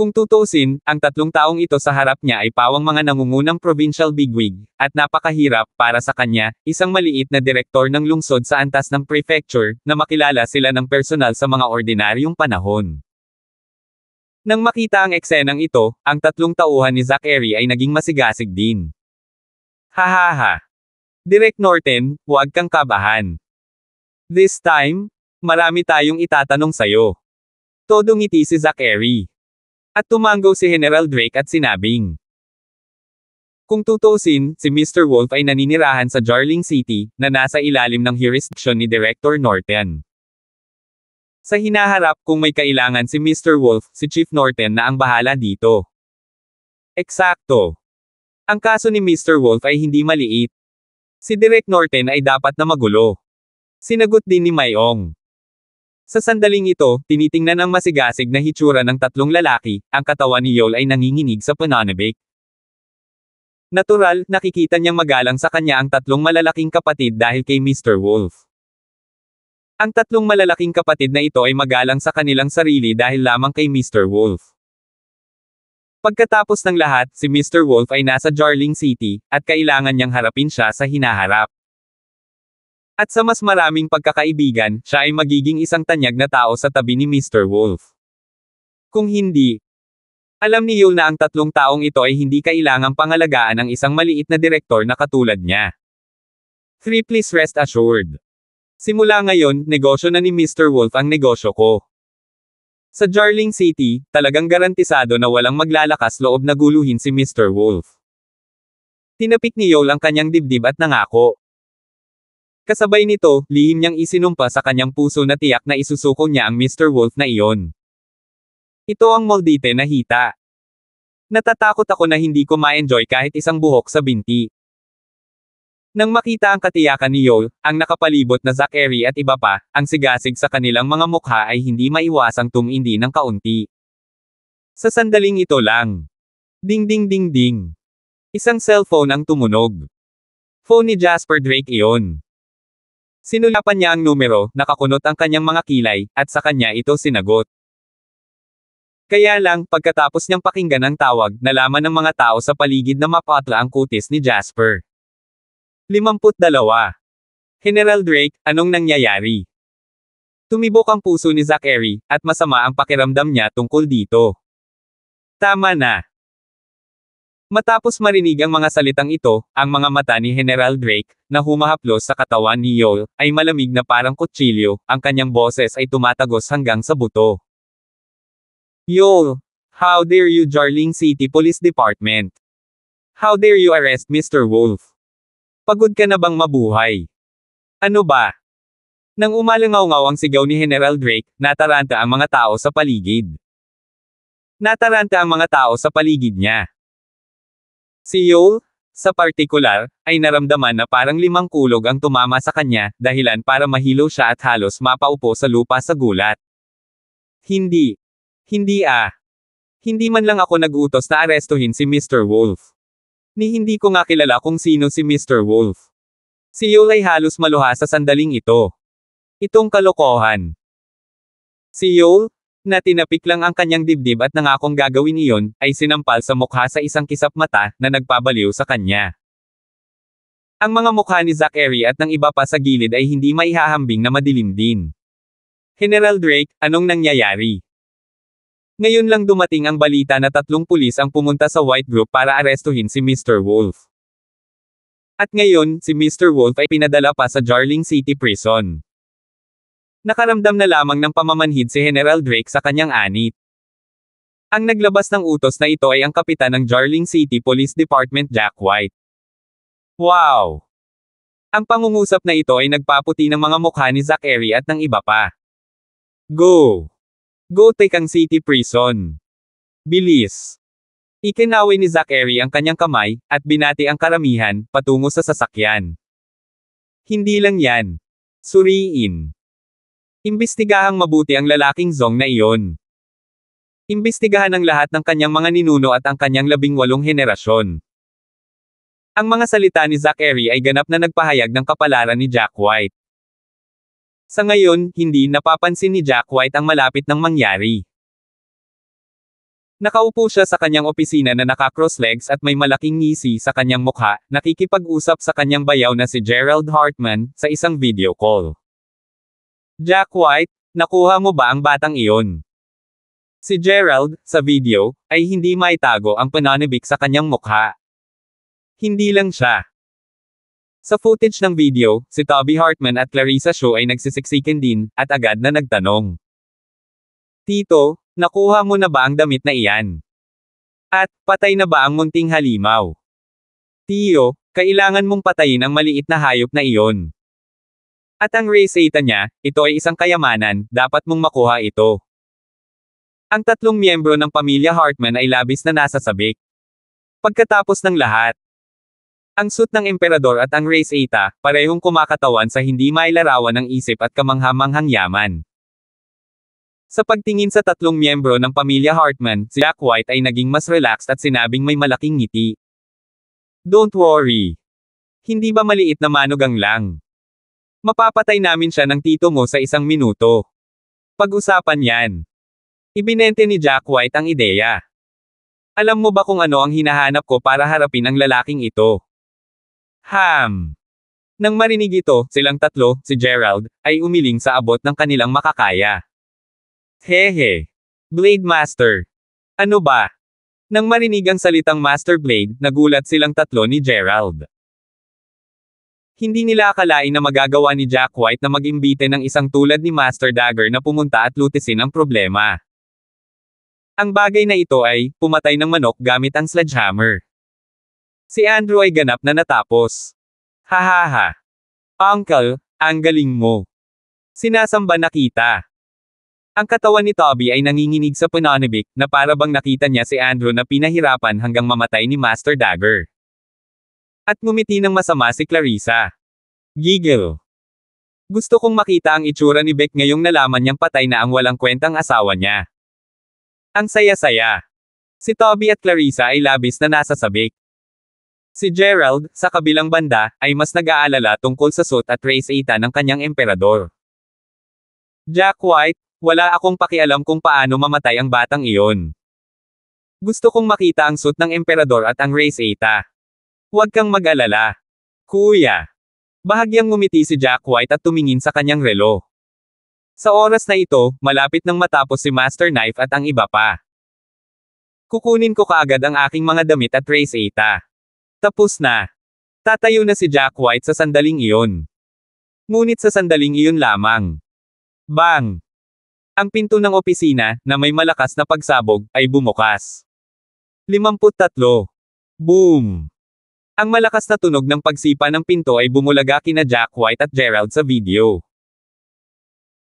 Kung tutuusin, ang tatlong taong ito sa harap niya ay pawang mga nangungunang provincial bigwig, at napakahirap, para sa kanya, isang maliit na direktor ng lungsod sa antas ng prefecture, na makilala sila ng personal sa mga ordinaryong panahon. Nang makita ang eksenang ito, ang tatlong tauhan ni Zachary ay naging masigasig din. Hahaha! Direk Norton, huwag kang kabahan. This time, marami tayong itatanong sayo. Todo ngiti si Zachary. At tumanggo si General Drake at sinabing, Kung tutusin, si Mr. Wolf ay naninirahan sa Jarling City, na nasa ilalim ng jurisdiction ni Director Norton. Sa hinaharap kung may kailangan si Mr. Wolf, si Chief Norton na ang bahala dito. Eksakto. Ang kaso ni Mr. Wolf ay hindi maliit. Si Direk Norton ay dapat na magulo. Sinagot din ni Mayong. Sa sandaling ito, tinitingnan ang masigasig na hitsura ng tatlong lalaki, ang katawan ni Yol ay nanginginig sa pananabik. Natural, nakikita niyang magalang sa kanya ang tatlong malalaking kapatid dahil kay Mr. Wolf. Ang tatlong malalaking kapatid na ito ay magalang sa kanilang sarili dahil lamang kay Mr. Wolf. Pagkatapos ng lahat, si Mr. Wolf ay nasa Jarling City, at kailangan niyang harapin siya sa hinaharap. At sa mas maraming pagkakaibigan, siya ay magiging isang tanyag na tao sa tabi ni Mr. Wolf. Kung hindi, alam ni Yul na ang tatlong taong ito ay hindi kailangang pangalagaan ng isang maliit na direktor na katulad niya. 3. Please rest assured. Simula ngayon, negosyo na ni Mr. Wolf ang negosyo ko. Sa Jarling City, talagang garantisado na walang maglalakas loob na guluhin si Mr. Wolf. Tinapik ni Yol ang kanyang dibdib at nangako. Kasabay nito, lihim niyang isinumpa sa kanyang puso na tiyak na isusuko niya ang Mr. Wolf na iyon. Ito ang Maldite na hita. Natatakot ako na hindi ko ma-enjoy kahit isang buhok sa binti. Nang makita ang katiyakan ni Yol, ang nakapalibot na Zachary at iba pa, ang sigasig sa kanilang mga mukha ay hindi maiwasang tumindi ng kaunti. Sa sandaling ito lang. Ding ding ding ding. Isang cellphone ang tumunog. Phone ni Jasper Drake iyon. Sinulapan niya ang numero, nakakunot ang kanyang mga kilay, at sa kanya ito sinagot. Kaya lang, pagkatapos niyang pakinggan ang tawag, nalaman ng mga tao sa paligid na mapatla ang kutis ni Jasper. 52. General Drake, anong nangyayari? Tumibok ang puso ni Zachary, at masama ang pakiramdam niya tungkol dito. Tama na. Matapos marinig ang mga salitang ito, ang mga mata ni General Drake, na humahaplos sa katawan ni Yol, ay malamig na parang kutsilyo, ang kanyang boses ay tumatagos hanggang sa buto. Yol! How dare you Jarling City Police Department? How dare you arrest Mr. Wolf? Pagod ka na bang mabuhay? Ano ba? Nang umalangaw ang sigaw ni General Drake, nataranta ang mga tao sa paligid. Nataranta ang mga tao sa paligid niya. Si Yol, sa partikular, ay naramdaman na parang limang kulog ang tumama sa kanya, dahilan para mahilo siya at halos mapaupo sa lupa sa gulat. Hindi. Hindi ah. Hindi man lang ako nagutos na arestuhin si Mr. Wolf. Ni hindi ko nga kilala kung sino si Mr. Wolf. Si Yol ay halos maluha sa sandaling ito. Itong kalokohan. Si Yol, na tinapik lang ang kanyang dibdib at nangakong gagawin iyon, ay sinampal sa mukha sa isang kisap mata na nagpabaliw sa kanya. Ang mga mukha ni Zachary at ng iba pa sa gilid ay hindi maihahambing na madilim din. General Drake, anong nangyayari? Ngayon lang dumating ang balita na tatlong pulis ang pumunta sa White Group para arestuhin si Mr. Wolf. At ngayon, si Mr. Wolf ay pinadala pa sa Jarling City Prison. Nakaramdam na lamang ng pamamanhid si General Drake sa kanyang anit. Ang naglabas ng utos na ito ay ang kapitan ng Jarling City Police Department Jack White. Wow! Ang pangungusap na ito ay nagpaputi ng mga mukha ni Zachary at ng iba pa. Go! Go take ang city prison! Bilis! Ikinaway ni Zachary ang kanyang kamay, at binati ang karamihan, patungo sa sasakyan. Hindi lang yan. Suriin. Imbestigahang mabuti ang lalaking Zong na iyon. Imbestigahan ang lahat ng kanyang mga ninuno at ang kanyang labing walong henerasyon. Ang mga salita ni Zachary ay ganap na nagpahayag ng kapalaran ni Jack White. Sa ngayon, hindi napapansin ni Jack White ang malapit ng mangyari. Nakaupo siya sa kanyang opisina na naka-cross legs at may malaking ngisi sa kanyang mukha, nakikipag-usap sa kanyang bayaw na si Gerald Hartman, sa isang video call. Jack White, nakuha mo ba ang batang iyon? Si Gerald, sa video, ay hindi maitago ang pananabik sa kanyang mukha. Hindi lang siya. Sa footage ng video, si Toby Hartman at Clarissa Shaw ay nagsisiksikin din, at agad na nagtanong. Tito, nakuha mo na ba ang damit na iyan? At, patay na ba ang munting halimaw? Tiyo, kailangan mong patayin ang maliit na hayop na iyon. At ang reseta niya, ito ay isang kayamanan, dapat mong makuha ito. Ang tatlong miyembro ng pamilya Hartman ay labis na nasasabik. Pagkatapos ng lahat, ang suit ng emperador at ang race Eta, parehong kumakatawan sa hindi mailarawan ng isip at kamanghamanghang yaman. Sa pagtingin sa tatlong miyembro ng pamilya Hartman, si Jack White ay naging mas relaxed at sinabing may malaking ngiti. Don't worry. Hindi ba maliit na manugang lang? Mapapatay namin siya ng tito mo sa isang minuto. Pag-usapan yan. Ibinente ni Jack White ang ideya. Alam mo ba kung ano ang hinahanap ko para harapin ang lalaking ito? Ham! Nang marinig ito, silang tatlo, si Gerald, ay umiling sa abot ng kanilang makakaya. Hehe! Blade Master! Ano ba? Nang marinig ang salitang Master Blade, nagulat silang tatlo ni Gerald. Hindi nila akalain na magagawa ni Jack White na mag-imbite ng isang tulad ni Master Dagger na pumunta at lutisin ang problema. Ang bagay na ito ay, pumatay ng manok gamit ang sledgehammer. Si Andrew ay ganap na natapos. Hahaha. Uncle, ang galing mo. Sinasamba na kita! Ang katawan ni Toby ay nanginginig sa panonibik na para bang nakita niya si Andrew na pinahirapan hanggang mamatay ni Master Dagger. At ngumiti ng masama si Clarissa. Giggle. Gusto kong makita ang itsura ni Beck ngayong nalaman niyang patay na ang walang kwentang asawa niya. Ang saya-saya. Si Toby at Clarissa ay labis na nasa sabik. Si Gerald, sa kabilang banda, ay mas nag-aalala tungkol sa suit at race ita ng kanyang emperador. Jack White, wala akong pakialam kung paano mamatay ang batang iyon. Gusto kong makita ang suit ng emperador at ang race ita. Huwag kang mag-alala. Kuya. Bahagyang ngumiti si Jack White at tumingin sa kanyang relo. Sa oras na ito, malapit nang matapos si Master Knife at ang iba pa. Kukunin ko kaagad ang aking mga damit at race ata. Tapos na. Tatayo na si Jack White sa sandaling iyon. Ngunit sa sandaling iyon lamang. Bang! Ang pinto ng opisina, na may malakas na pagsabog, ay bumukas. 53. Boom! Ang malakas na tunog ng pagsipa ng pinto ay bumulaga kina Jack White at Gerald sa video.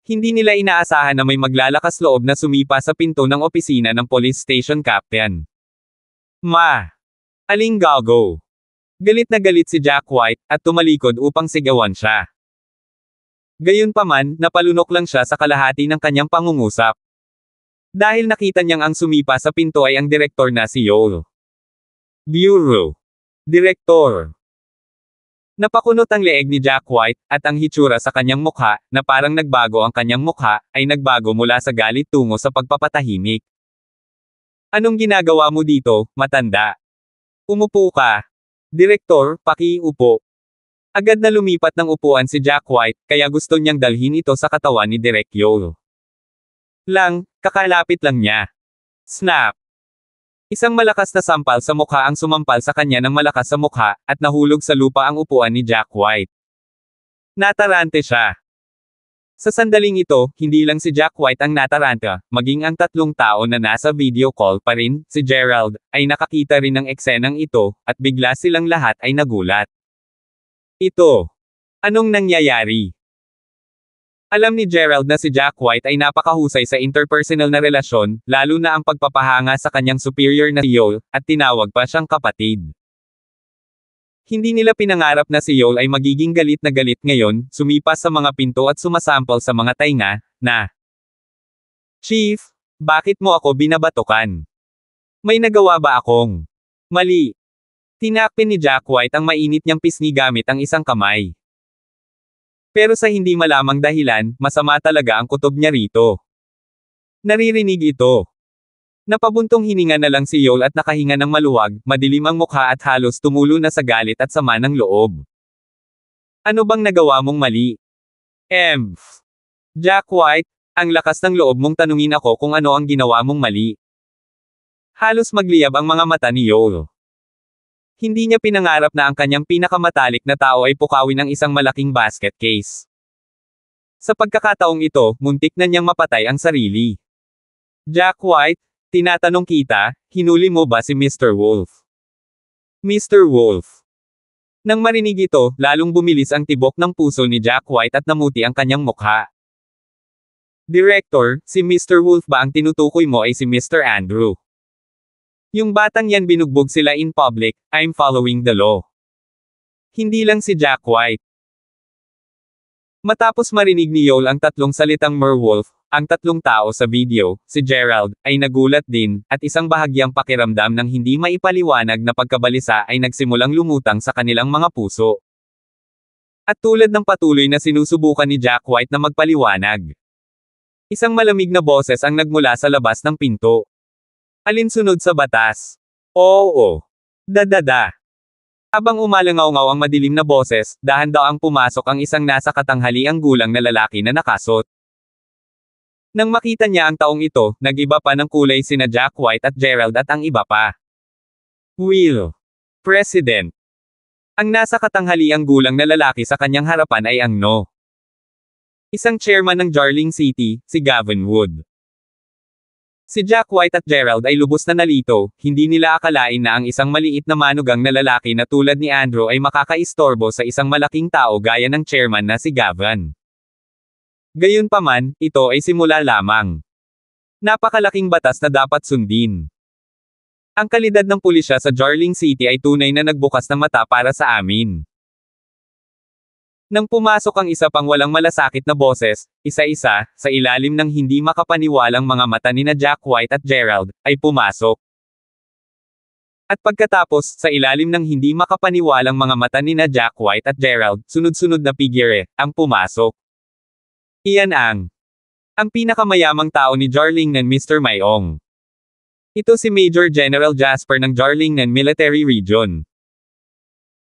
Hindi nila inaasahan na may maglalakas loob na sumipa sa pinto ng opisina ng police station captain. Ma! Aling gago! Galit na galit si Jack White, at tumalikod upang sigawan siya. Gayunpaman, napalunok lang siya sa kalahati ng kanyang pangungusap. Dahil nakita niyang ang sumipa sa pinto ay ang direktor na si Yol. Bureau. Direktor. Napakunot ang leeg ni Jack White, at ang hitsura sa kanyang mukha, na parang nagbago ang kanyang mukha, ay nagbago mula sa galit tungo sa pagpapatahimik. Anong ginagawa mo dito, matanda? Umupo ka. Direktor, pakiupo. Agad na lumipat ng upuan si Jack White, kaya gusto niyang dalhin ito sa katawan ni Direk Yol. Lang, kakalapit lang niya. Snap! Isang malakas na sampal sa mukha ang sumampal sa kanya ng malakas sa mukha, at nahulog sa lupa ang upuan ni Jack White. Natarante siya. Sa sandaling ito, hindi lang si Jack White ang nataranta, maging ang tatlong tao na nasa video call pa rin, si Gerald, ay nakakita rin ng eksenang ito, at bigla silang lahat ay nagulat. Ito. Anong nangyayari? Alam ni Gerald na si Jack White ay napakahusay sa interpersonal na relasyon, lalo na ang pagpapahanga sa kanyang superior na si Yol, at tinawag pa siyang kapatid. Hindi nila pinangarap na si Yol ay magiging galit na galit ngayon, sumipas sa mga pinto at sumasampal sa mga tainga, na Chief, bakit mo ako binabatukan? May nagawa ba akong mali? Tinakpin ni Jack White ang mainit niyang pisngi gamit ang isang kamay. Pero sa hindi malamang dahilan, masama talaga ang kutob niya rito. Naririnig ito. Napabuntong hininga na lang si Yol at nakahinga ng maluwag, madilim ang mukha at halos tumulo na sa galit at sama ng loob. Ano bang nagawa mong mali? Emph. Jack White, ang lakas ng loob mong tanungin ako kung ano ang ginawa mong mali. Halos magliyab ang mga mata ni Yol. Hindi niya pinangarap na ang kanyang pinakamatalik na tao ay pukawin ng isang malaking basket case. Sa pagkakataong ito, muntik na niyang mapatay ang sarili. Jack White, tinatanong kita, hinuli mo ba si Mr. Wolf? Mr. Wolf. Nang marinig ito, lalong bumilis ang tibok ng puso ni Jack White at namuti ang kanyang mukha. Director, si Mr. Wolf ba ang tinutukoy mo ay si Mr. Andrew? Yung batang yan binugbog sila in public, I'm following the law. Hindi lang si Jack White. Matapos marinig ni Yol ang tatlong salitang Merwolf, ang tatlong tao sa video, si Gerald, ay nagulat din, at isang bahagyang pakiramdam ng hindi maipaliwanag na pagkabalisa ay nagsimulang lumutang sa kanilang mga puso. At tulad ng patuloy na sinusubukan ni Jack White na magpaliwanag. Isang malamig na boses ang nagmula sa labas ng pinto. Alinsunod sa batas. Oo. Dadada. Abang umalangaw-ngaw ang madilim na boses, dahan daw ang pumasok ang isang nasa katanghaliang gulang na lalaki na nakasot. Nang makita niya ang taong ito, nagiba pa ng kulay sina Jack White at Gerald at ang iba pa. Will. President. Ang nasa katanghaliang gulang na lalaki sa kanyang harapan ay ang no. Isang chairman ng Jarling City, si Gavin Wood. Si Jack White at Gerald ay lubos na nalito, hindi nila akalain na ang isang maliit na manugang na lalaki na tulad ni Andrew ay makakaistorbo sa isang malaking tao gaya ng chairman na si Gavin. Gayunpaman, ito ay simula lamang. Napakalaking batas na dapat sundin. Ang kalidad ng pulisya sa Jarling City ay tunay na nagbukas ng mata para sa amin. Nang pumasok ang isa pang walang malasakit na boses, isa-isa, sa ilalim ng hindi makapaniwalang mga mata ni na Jack White at Gerald, ay pumasok. At pagkatapos, sa ilalim ng hindi makapaniwalang mga mata ni na Jack White at Gerald, sunod-sunod na figure, ang pumasok. Iyan ang ang pinakamayamang tao ni Jarling ng Mr. Mayong. Ito si Major General Jasper ng Jarling ng Military Region.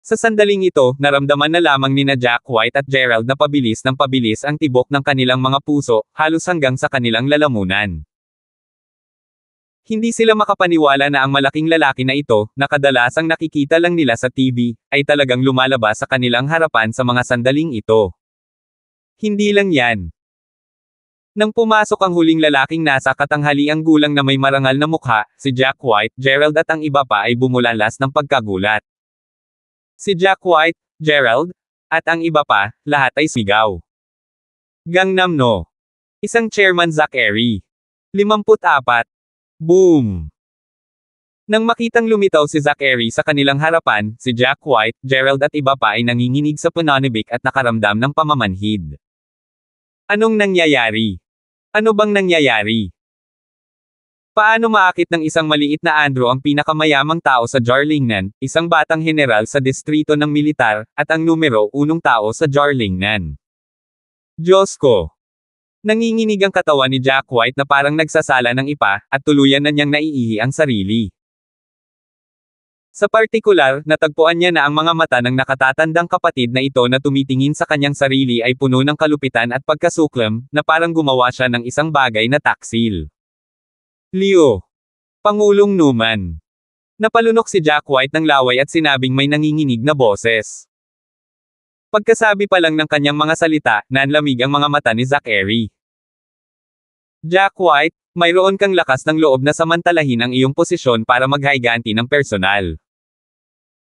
Sa sandaling ito, naramdaman na lamang nina Jack White at Gerald na pabilis ng pabilis ang tibok ng kanilang mga puso, halos hanggang sa kanilang lalamunan. Hindi sila makapaniwala na ang malaking lalaki na ito, na kadalasang nakikita lang nila sa TV, ay talagang lumalabas sa kanilang harapan sa mga sandaling ito. Hindi lang yan. Nang pumasok ang huling lalaking nasa katanghali ang gulang na may marangal na mukha, si Jack White, Gerald at ang iba pa ay bumulalas ng pagkagulat. Si Jack White, Gerald, at ang iba pa, lahat ay sigaw. Gangnam No. Isang chairman Zachary. 54. Boom! Nang makitang lumitaw si Zack sa kanilang harapan, si Jack White, Gerald at iba pa ay nanginginig sa pananibik at nakaramdam ng pamamanhid. Anong nangyayari? Ano bang nangyayari? Paano maakit ng isang maliit na Andro ang pinakamayamang tao sa Jarlingnan, isang batang general sa distrito ng militar, at ang numero unong tao sa Jarlingnan? Diyos ko! Nanginginig ang katawan ni Jack White na parang nagsasala ng ipa, at tuluyan na niyang naiihi ang sarili. Sa partikular, natagpuan niya na ang mga mata ng nakatatandang kapatid na ito na tumitingin sa kanyang sarili ay puno ng kalupitan at pagkasuklam, na parang gumawa siya ng isang bagay na taksil. Leo. Pangulong Numan. Napalunok si Jack White ng laway at sinabing may nanginginig na boses. Pagkasabi pa lang ng kanyang mga salita, nanlamig ang mga mata ni Zack Jack White, mayroon kang lakas ng loob na samantalahin ang iyong posisyon para maghaiganti ng personal.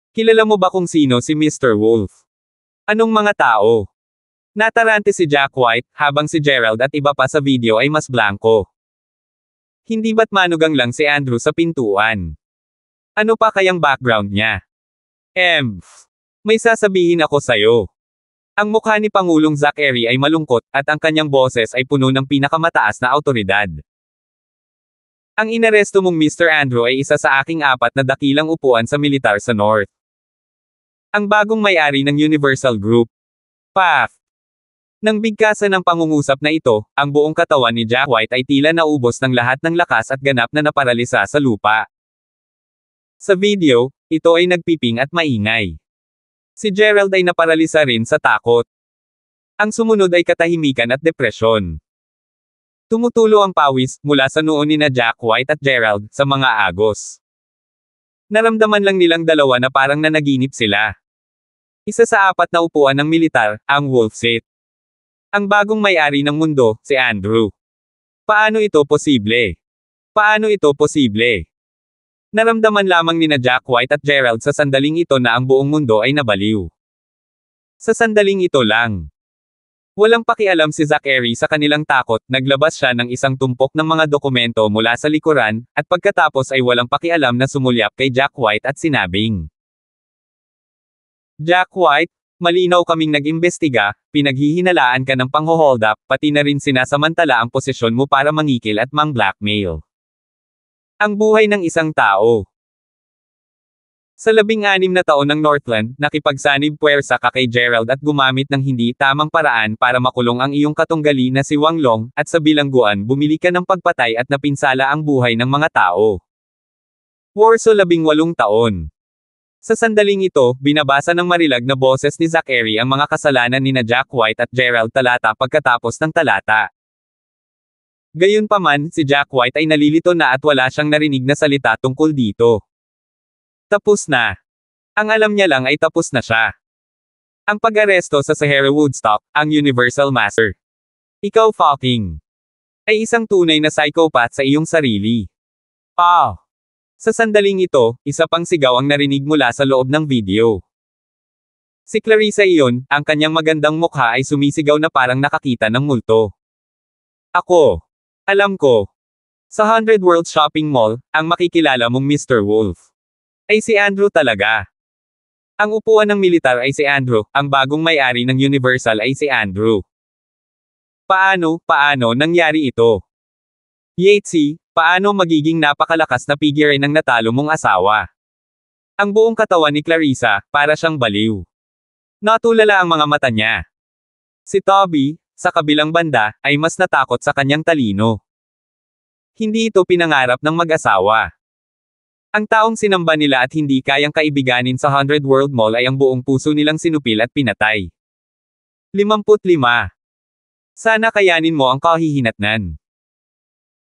Kilala mo ba kung sino si Mr. Wolf? Anong mga tao? Natarante si Jack White, habang si Gerald at iba pa sa video ay mas blanco. Hindi ba't manugang lang si Andrew sa pintuan? Ano pa kayang background niya? Emph. May sasabihin ako sa'yo. Ang mukha ni Pangulong Zachary ay malungkot, at ang kanyang boses ay puno ng pinakamataas na autoridad. Ang inaresto mong Mr. Andrew ay isa sa aking apat na dakilang upuan sa militar sa North. Ang bagong may-ari ng Universal Group. PAF. Nang bigkasan ng pangungusap na ito, ang buong katawan ni Jack White ay tila naubos ng lahat ng lakas at ganap na naparalisa sa lupa. Sa video, ito ay nagpiping at maingay. Si Gerald ay naparalisa rin sa takot. Ang sumunod ay katahimikan at depresyon. Tumutulo ang pawis mula sa noon ni na Jack White at Gerald sa mga agos. Naramdaman lang nilang dalawa na parang nanaginip sila. Isa sa apat na upuan ng militar, ang wolf seat. Ang bagong may-ari ng mundo, si Andrew. Paano ito posible? Paano ito posible? Naramdaman lamang nina Jack White at Gerald sa sandaling ito na ang buong mundo ay nabaliw. Sa sandaling ito lang. Walang pakialam si Zachary sa kanilang takot, naglabas siya ng isang tumpok ng mga dokumento mula sa likuran, at pagkatapos ay walang pakialam na sumulyap kay Jack White at sinabing. Jack White, Malinaw kaming nag-imbestiga, pinaghihinalaan ka ng pang-hold up, pati na rin sinasamantala ang posisyon mo para mangikil at mang-blackmail. Ang buhay ng isang tao. Sa labing-anim na taon ng Northland, nakipagsanib puwersa ka kay Gerald at gumamit ng hindi tamang paraan para makulong ang iyong katunggali na si Wang Long, at sa bilangguan bumili ka ng pagpatay at napinsala ang buhay ng mga tao. Warso labing walong taon. Sa sandaling ito, binabasa ng marilag na boses ni Zachary ang mga kasalanan ni na Jack White at Gerald talata pagkatapos ng talata. Gayunpaman, si Jack White ay nalilito na at wala siyang narinig na salita tungkol dito. Tapos na. Ang alam niya lang ay tapos na siya. Ang pag-aresto sa Sahara Woodstock, ang Universal Master. Ikaw fucking ay isang tunay na psychopath sa iyong sarili. Pow! Sa sandaling ito, isa pang sigaw ang narinig mula sa loob ng video. Si Clarissa iyon, ang kanyang magandang mukha ay sumisigaw na parang nakakita ng multo. Ako. Alam ko. Sa 100 World Shopping Mall, ang makikilala mong Mr. Wolf. Ay si Andrew talaga. Ang upuan ng militar ay si Andrew, ang bagong may-ari ng Universal ay si Andrew. Paano, paano nangyari ito? Yatesy, paano magiging napakalakas na figure ng natalo mong asawa? Ang buong katawan ni Clarissa, para siyang baliw. Natulala ang mga mata niya. Si Toby, sa kabilang banda, ay mas natakot sa kanyang talino. Hindi ito pinangarap ng mag-asawa. Ang taong sinamba nila at hindi kayang kaibiganin sa 100 World Mall ay ang buong puso nilang sinupil at pinatay. 55. Sana kayanin mo ang kahihinatnan.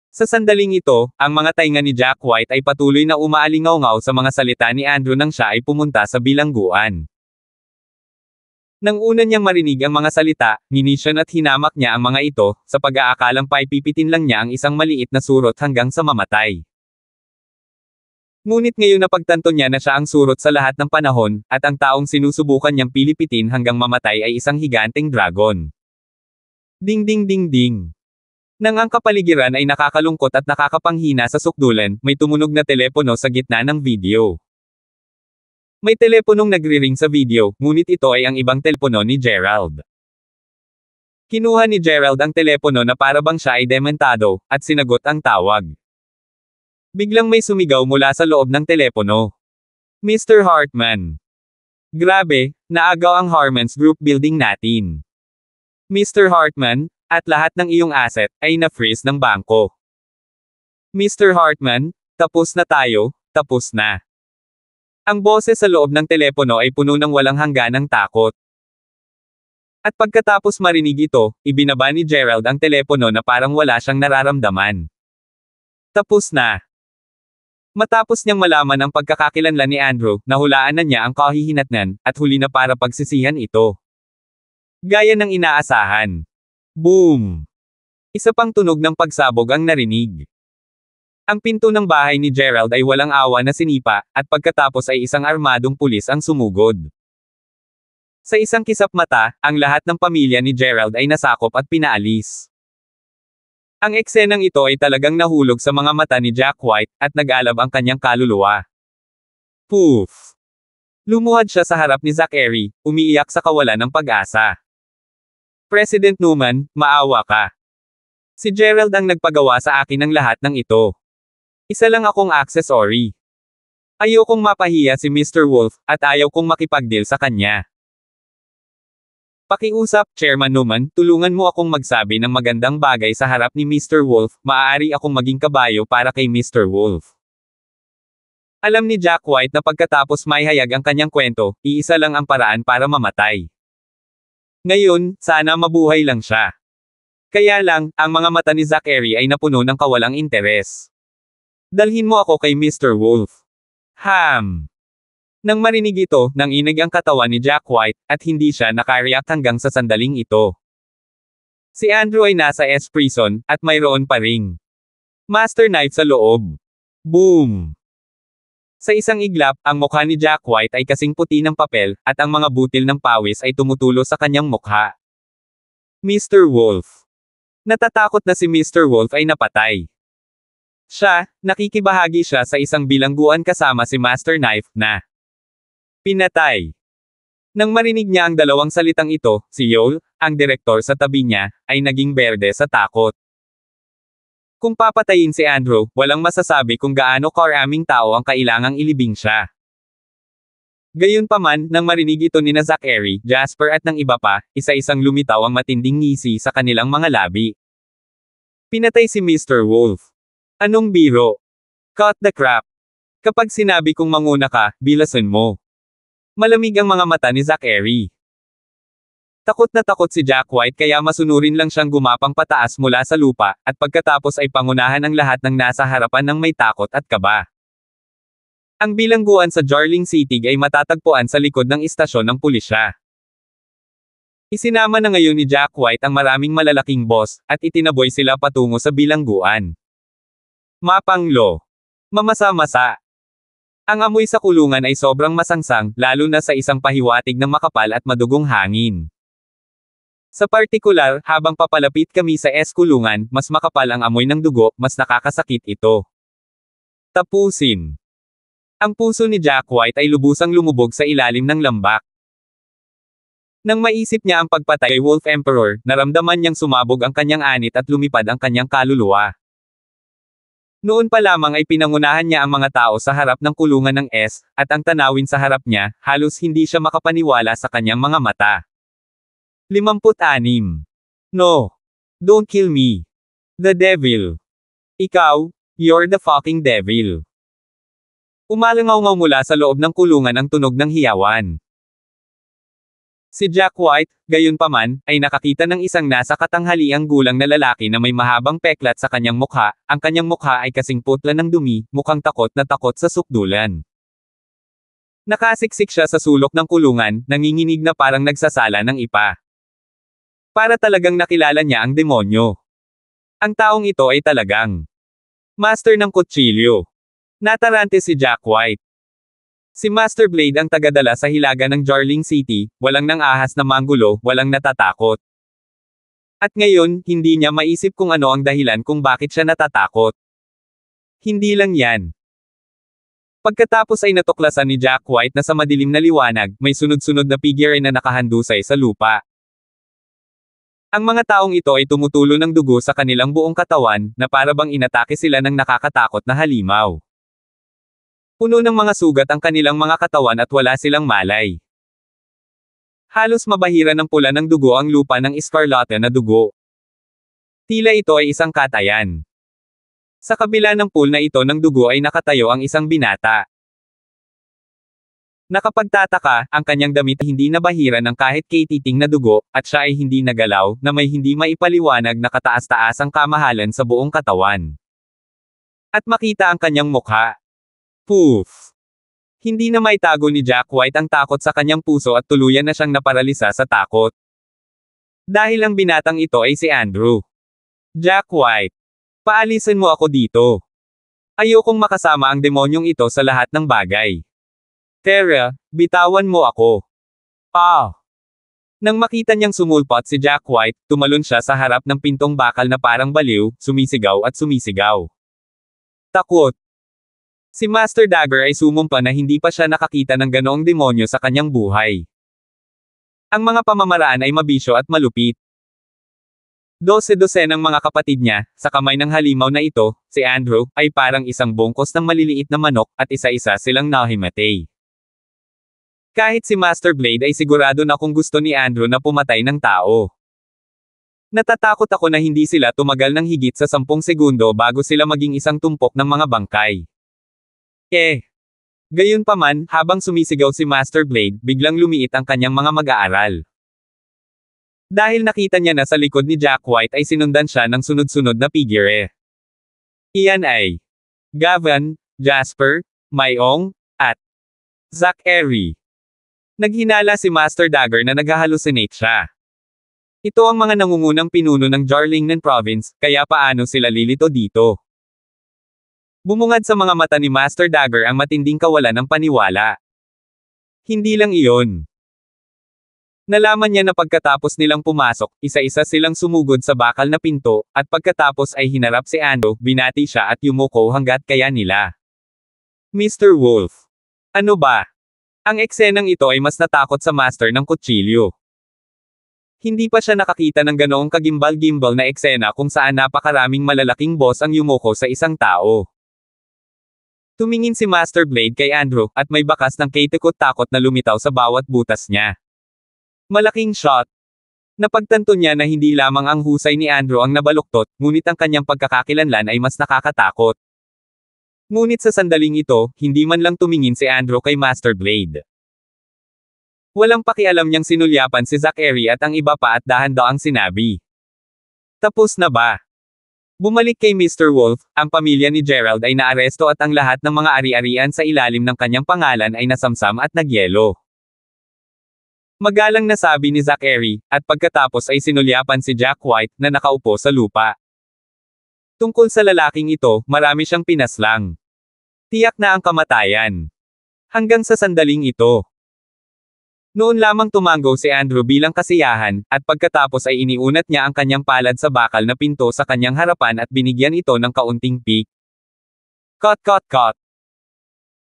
Sa sandaling ito, ang mga tainga ni Jack White ay patuloy na umaalingaw sa mga salita ni Andrew nang siya ay pumunta sa bilangguan. Nang una niyang marinig ang mga salita, ninisyon at hinamak niya ang mga ito, sa pag-aakalang paipipitin lang niya ang isang maliit na surot hanggang sa mamatay. Ngunit ngayon na pagtanto niya na siya ang surot sa lahat ng panahon, at ang taong sinusubukan niyang pilipitin hanggang mamatay ay isang higanteng dragon. Ding ding ding ding. Nang ang kapaligiran ay nakakalungkot at nakakapanghina sa sukdulan, may tumunog na telepono sa gitna ng video. May teleponong nagriring sa video, ngunit ito ay ang ibang telepono ni Gerald. Kinuha ni Gerald ang telepono na para bang siya ay dementado, at sinagot ang tawag. Biglang may sumigaw mula sa loob ng telepono. Mr. Hartman. Grabe, naagaw ang Harman's group building natin. Mr. Hartman, at lahat ng iyong asset ay na-freeze ng bangko. Mr. Hartman, tapos na tayo, tapos na. Ang boses sa loob ng telepono ay puno ng walang hangganang takot. At pagkatapos marinig ito, ibinaba ni Gerald ang telepono na parang wala siyang nararamdaman. Tapos na. Matapos niyang malaman ang pagkakakilanlan ni Andrew, nahulaan na niya ang kahihinatnan, at huli na para pagsisihan ito. Gaya ng inaasahan. Boom! Isa pang tunog ng pagsabog ang narinig. Ang pinto ng bahay ni Gerald ay walang awa na sinipa, at pagkatapos ay isang armadong pulis ang sumugod. Sa isang kisap mata, ang lahat ng pamilya ni Gerald ay nasakop at pinaalis. Ang eksenang ito ay talagang nahulog sa mga mata ni Jack White, at nag-alab ang kanyang kaluluwa. Poof! Lumuhad siya sa harap ni Zachary, umiiyak sa kawalan ng pag-asa. President Newman, maawa ka. Si Gerald ang nagpagawa sa akin ng lahat ng ito. Isa lang akong accessory. Ayaw kong mapahiya si Mr. Wolf, at ayaw kong makipagdeal sa kanya. Pakiusap, Chairman Newman, tulungan mo akong magsabi ng magandang bagay sa harap ni Mr. Wolf, maaari akong maging kabayo para kay Mr. Wolf. Alam ni Jack White na pagkatapos may hayag ang kanyang kwento, iisa lang ang paraan para mamatay. Ngayon, sana mabuhay lang siya. Kaya lang, ang mga mata ni Zachary ay napuno ng kawalang interes. Dalhin mo ako kay Mr. Wolf. Ham! Nang marinig ito, nang inig ang katawan ni Jack White, at hindi siya nakareact hanggang sa sandaling ito. Si Andrew ay nasa S-prison, at mayroon pa ring. Master knife sa loob. Boom! Sa isang iglap, ang mukha ni Jack White ay kasing puti ng papel, at ang mga butil ng pawis ay tumutulo sa kanyang mukha. Mr. Wolf. Natatakot na si Mr. Wolf ay napatay. Siya, nakikibahagi siya sa isang bilangguan kasama si Master Knife, na pinatay. Nang marinig niya ang dalawang salitang ito, si Yol, ang direktor sa tabi niya, ay naging berde sa takot. Kung papatayin si Andrew, walang masasabi kung gaano karaming tao ang kailangang ilibing siya. Gayunpaman, nang marinig ito ni na Zachary, Jasper at ng iba pa, isa-isang lumitaw ang matinding ngisi sa kanilang mga labi. Pinatay si Mr. Wolf. Anong biro? Cut the crap. Kapag sinabi kong manguna ka, bilasan mo. Malamig ang mga mata ni Zachary. Takot na takot si Jack White kaya masunurin lang siyang gumapang pataas mula sa lupa, at pagkatapos ay pangunahan ang lahat ng nasa harapan ng may takot at kaba. Ang bilangguan sa Jarling City ay matatagpuan sa likod ng istasyon ng pulisya. Isinama na ngayon ni Jack White ang maraming malalaking boss, at itinaboy sila patungo sa bilangguan. Mapanglo. Mamasa-masa. Ang amoy sa kulungan ay sobrang masangsang, lalo na sa isang pahiwatig ng makapal at madugong hangin. Sa partikular, habang papalapit kami sa eskulungan, mas makapal ang amoy ng dugo, mas nakakasakit ito. Tapusin. Ang puso ni Jack White ay lubusang lumubog sa ilalim ng lambak. Nang maisip niya ang pagpatay kay Wolf Emperor, naramdaman niyang sumabog ang kanyang anit at lumipad ang kanyang kaluluwa. Noon pa lamang ay pinangunahan niya ang mga tao sa harap ng kulungan ng S, at ang tanawin sa harap niya, halos hindi siya makapaniwala sa kanyang mga mata. 56. No. Don't kill me. The devil. Ikaw, you're the fucking devil. Umalangaw-ngaw mula sa loob ng kulungan ang tunog ng hiyawan. Si Jack White, gayunpaman, ay nakakita ng isang nasa katanghaliang gulang na lalaki na may mahabang peklat sa kanyang mukha, ang kanyang mukha ay kasing putla ng dumi, mukhang takot na takot sa sukdulan. Nakasiksik siya sa sulok ng kulungan, nanginginig na parang nagsasala ng ipa. Para talagang nakilala niya ang demonyo. Ang taong ito ay talagang master ng kutsilyo. Natarante si Jack White. Si Master Blade ang tagadala sa hilaga ng Jarling City, walang nang ahas na manggulo, walang natatakot. At ngayon, hindi niya maisip kung ano ang dahilan kung bakit siya natatakot. Hindi lang yan. Pagkatapos ay natuklasan ni Jack White na sa madilim na liwanag, may sunod-sunod na figure na nakahandusay sa lupa. Ang mga taong ito ay tumutulo ng dugo sa kanilang buong katawan, na parabang inatake sila ng nakakatakot na halimaw. Puno ng mga sugat ang kanilang mga katawan at wala silang malay. Halos mabahira ng pula ng dugo ang lupa ng iskarlata na dugo. Tila ito ay isang katayan. Sa kabila ng pool na ito ng dugo ay nakatayo ang isang binata. Nakapagtataka, ang kanyang damit hindi nabahira ng kahit kaititing na dugo, at siya ay hindi nagalaw, na may hindi maipaliwanag na kataas-taas ang kamahalan sa buong katawan. At makita ang kanyang mukha. Poof! Hindi na maitago ni Jack White ang takot sa kanyang puso at tuluyan na siyang naparalisa sa takot. Dahil ang binatang ito ay si Andrew. Jack White, paalisin mo ako dito. Ayokong makasama ang demonyong ito sa lahat ng bagay. Tara, bitawan mo ako. Pow! Nang makita niyang sumulpot si Jack White, tumalon siya sa harap ng pintong bakal na parang baliw, sumisigaw at sumisigaw. Takot. Si Master Dagger ay sumumpa na hindi pa siya nakakita ng ganoong demonyo sa kanyang buhay. Ang mga pamamaraan ay mabisyo at malupit. Dose-dose ng mga kapatid niya, sa kamay ng halimaw na ito, si Andrew, ay parang isang bongkos ng maliliit na manok, at isa-isa silang nahimatay. Kahit si Master Blade ay sigurado na kung gusto ni Andrew na pumatay ng tao. Natatakot ako na hindi sila tumagal ng higit sa sampung segundo bago sila maging isang tumpok ng mga bangkay. Eh. Gayunpaman, habang sumisigaw si Master Blade, biglang lumiit ang kanyang mga mag-aaral. Dahil nakita niya na sa likod ni Jack White ay sinundan siya ng sunod-sunod na figure. Iyan ay Gavin, Jasper, Mayong, at Zach Airy. Naghinala si Master Dagger na naghahallucinate siya. Ito ang mga nangungunang pinuno ng Jarlingnan Province, kaya paano sila lilito dito? Bumungad sa mga mata ni Master Dagger ang matinding kawalan ng paniwala. Hindi lang iyon. Nalaman niya na pagkatapos nilang pumasok, isa-isa silang sumugod sa bakal na pinto, at pagkatapos ay hinarap si Ando, binati siya at yumuko hanggat kaya nila. Mr. Wolf. Ano ba? Ang eksenang ito ay mas natakot sa master ng kutsilyo. Hindi pa siya nakakita ng ganoong kagimbal-gimbal na eksena kung saan napakaraming malalaking boss ang yumuko sa isang tao. Tumingin si Master Blade kay Andrew, at may bakas ng kaitikot-takot na lumitaw sa bawat butas niya. Malaking shot. Napagtanto niya na hindi lamang ang husay ni Andrew ang nabaluktot, ngunit ang kanyang pagkakakilanlan ay mas nakakatakot. Ngunit sa sandaling ito, hindi man lang tumingin si Andro kay Master Blade. Walang pakialam niyang sinulyapan si Zachary at ang iba pa at dahan-daang sinabi. Tapos na ba? Bumalik kay Mr. Wolf, ang pamilya ni Gerald ay naaresto at ang lahat ng mga ari-arian sa ilalim ng kanyang pangalan ay nasamsam at nagyelo. Magalang nasabi ni Zachary, at pagkatapos ay sinulyapan si Jack White na nakaupo sa lupa. Tungkol sa lalaking ito, marami siyang pinaslang. Tiyak na ang kamatayan. Hanggang sa sandaling ito. Noon lamang tumango si Andrew bilang kasiyahan, at pagkatapos ay iniunat niya ang kanyang palad sa bakal na pinto sa kanyang harapan at binigyan ito ng kaunting peak. Cut cut cut.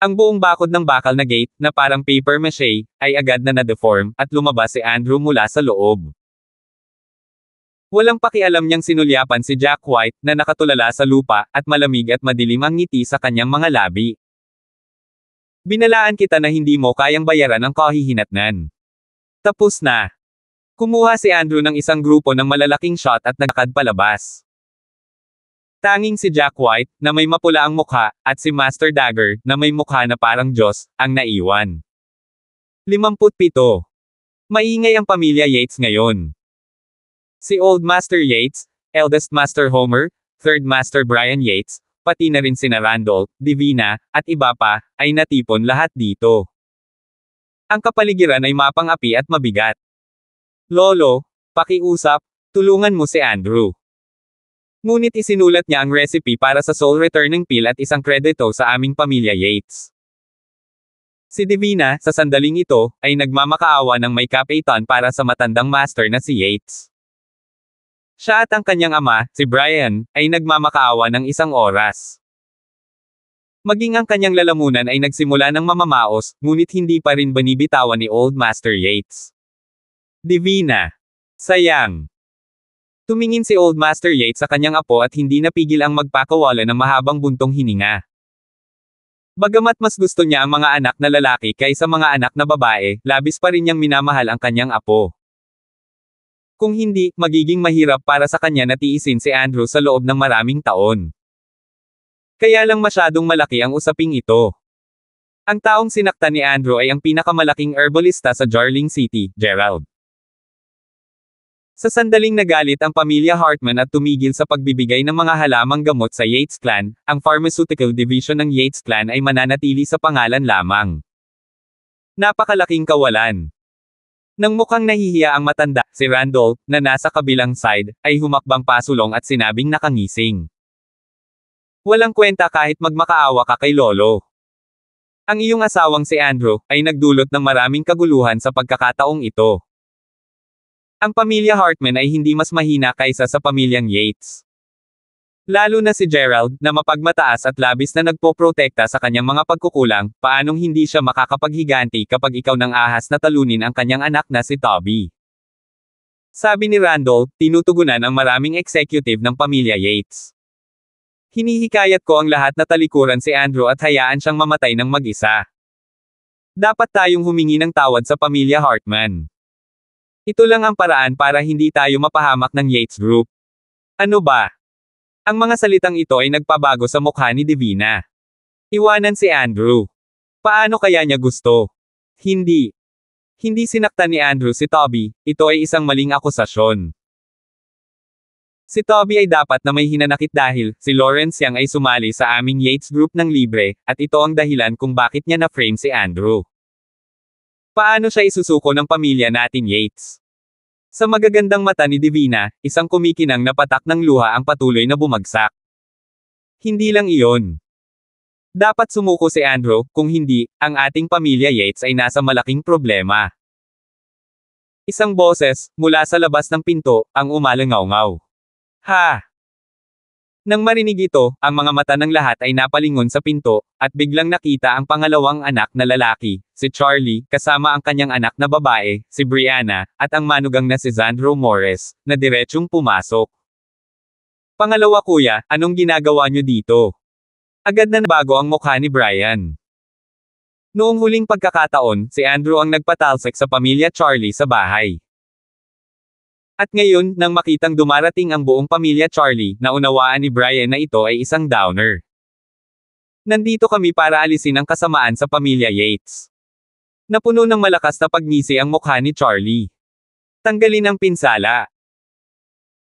Ang buong bakod ng bakal na gate, na parang paper mache, ay agad na na-deform, at lumabas si Andrew mula sa loob. Walang pakialam niyang sinulyapan si Jack White, na nakatulala sa lupa, at malamig at madilim ang ngiti sa kanyang mga labi. Binalaan kita na hindi mo kayang bayaran ang kahihinatnan. Tapos na. Kumuha si Andrew ng isang grupo ng malalaking shot at nagkad palabas. Tanging si Jack White, na may mapula ang mukha, at si Master Dagger, na may mukha na parang Diyos, ang naiwan. 57. Maingay ang pamilya Yates ngayon. Si Old Master Yates, Eldest Master Homer, Third Master Brian Yates, pati na rin sina Randall, Divina, at iba pa, ay natipon lahat dito. Ang kapaligiran ay mapangapi at mabigat. Lolo, pakiusap, tulungan mo si Andrew. Ngunit isinulat niya ang recipe para sa soul returning pill at isang kredito sa aming pamilya Yates. Si Divina, sa sandaling ito, ay nagmamakaawa ng may cap para sa matandang master na si Yates. Siya at ang kanyang ama, si Brian, ay nagmamakaawa ng isang oras. Maging ang kanyang lalamunan ay nagsimula ng mamamaos, ngunit hindi pa rin binibitawan ni Old Master Yates. Divina. Sayang. Tumingin si Old Master Yates sa kanyang apo at hindi napigil ang magpakawala ng mahabang buntong hininga. Bagamat mas gusto niya ang mga anak na lalaki kaysa mga anak na babae, labis pa rin niyang minamahal ang kanyang apo. Kung hindi, magiging mahirap para sa kanya na tiisin si Andrew sa loob ng maraming taon. Kaya lang masyadong malaki ang usaping ito. Ang taong sinakta ni Andrew ay ang pinakamalaking herbalista sa Jarling City, Gerald. Sa sandaling nagalit ang pamilya Hartman at tumigil sa pagbibigay ng mga halamang gamot sa Yates Clan, ang pharmaceutical division ng Yates Clan ay mananatili sa pangalan lamang. Napakalaking kawalan. Nang mukhang nahihiya ang matanda, si Randall, na nasa kabilang side, ay humakbang pasulong at sinabing nakangising. Walang kwenta kahit magmakaawa ka kay Lolo. Ang iyong asawang si Andrew, ay nagdulot ng maraming kaguluhan sa pagkakataong ito. Ang pamilya Hartman ay hindi mas mahina kaysa sa pamilyang Yates. Lalo na si Gerald, na mapagmataas at labis na nagpoprotekta sa kanyang mga pagkukulang, paanong hindi siya makakapaghiganti kapag ikaw nang ahas na talunin ang kanyang anak na si Toby. Sabi ni Randall, tinutugunan ang maraming executive ng pamilya Yates. Hinihikayat ko ang lahat na talikuran si Andrew at hayaan siyang mamatay ng mag-isa. Dapat tayong humingi ng tawad sa pamilya Hartman. Ito lang ang paraan para hindi tayo mapahamak ng Yates Group. Ano ba? Ang mga salitang ito ay nagpabago sa mukha ni Divina. Iwanan si Andrew. Paano kaya niya gusto? Hindi. Hindi sinaktan ni Andrew si Toby, ito ay isang maling akusasyon. Si Toby ay dapat na may hinanakit dahil, si Lawrence Yang ay sumali sa aming Yates Group ng libre, at ito ang dahilan kung bakit niya na-frame si Andrew. Paano siya isusuko ng pamilya natin Yates? Sa magagandang mata ni Divina, isang kumikinang na patak ng luha ang patuloy na bumagsak. Hindi lang iyon. Dapat sumuko si Andrew, kung hindi, ang ating pamilya Yates ay nasa malaking problema. Isang boses, mula sa labas ng pinto, ang umalangaw-ngaw. Ha! Nang marinig ito, ang mga mata ng lahat ay napalingon sa pinto, at biglang nakita ang pangalawang anak na lalaki, si Charlie, kasama ang kanyang anak na babae, si Brianna, at ang manugang na si Zandro Morris, na diretsyong pumasok. Pangalawa kuya, anong ginagawa nyo dito? Agad na nabago ang mukha ni Brian. Noong huling pagkakataon, si Andrew ang nagpatalsik sa pamilya Charlie sa bahay. At ngayon, nang makitang dumarating ang buong pamilya Charlie, naunawaan ni Brian na ito ay isang downer. Nandito kami para alisin ang kasamaan sa pamilya Yates. Napuno ng malakas na pagngisi ang mukha ni Charlie. Tanggalin ang pinsala.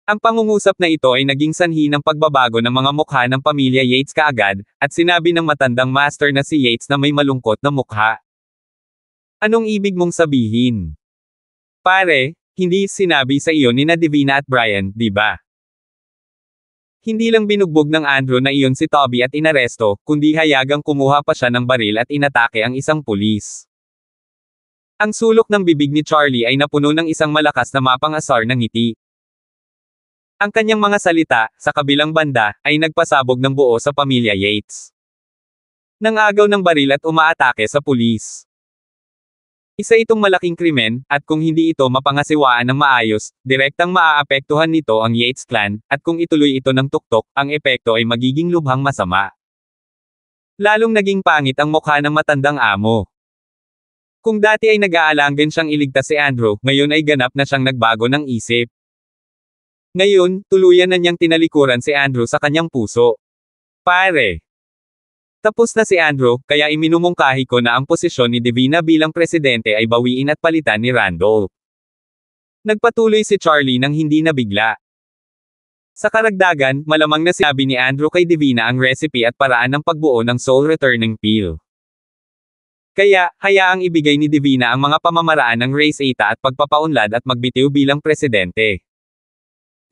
Ang pangungusap na ito ay naging sanhi ng pagbabago ng mga mukha ng pamilya Yates kaagad, at sinabi ng matandang master na si Yates na may malungkot na mukha. Anong ibig mong sabihin? Pare, hindi sinabi sa iyo ni na Divina at Brian, di ba? Hindi lang binugbog ng Andrew na iyon si Toby at inaresto, kundi hayagang kumuha pa siya ng baril at inatake ang isang pulis. Ang sulok ng bibig ni Charlie ay napuno ng isang malakas na mapangasar ng ngiti. Ang kanyang mga salita, sa kabilang banda, ay nagpasabog ng buo sa pamilya Yates. Nang agaw ng baril at umaatake sa pulis. Isa itong malaking krimen, at kung hindi ito mapangasiwaan ng maayos, direktang maaapektuhan nito ang Yates clan, at kung ituloy ito ng tuktok, ang epekto ay magiging lubhang masama. Lalong naging pangit ang mukha ng matandang amo. Kung dati ay nag-aalanggan siyang iligtas si Andrew, ngayon ay ganap na siyang nagbago ng isip. Ngayon, tuluyan na niyang tinalikuran si Andrew sa kanyang puso. Pare, tapos na si Andrew, kaya iminumungkahi ko na ang posisyon ni Divina bilang presidente ay bawiin at palitan ni Randolph. Nagpatuloy si Charlie nang hindi nabigla. Sa karagdagan, malamang na sinabi ni Andrew kay Divina ang recipe at paraan ng pagbuo ng soul returning peel. Kaya, hayaang ibigay ni Divina ang mga pamamaraan ng race eta at pagpapaunlad at magbitiw bilang presidente.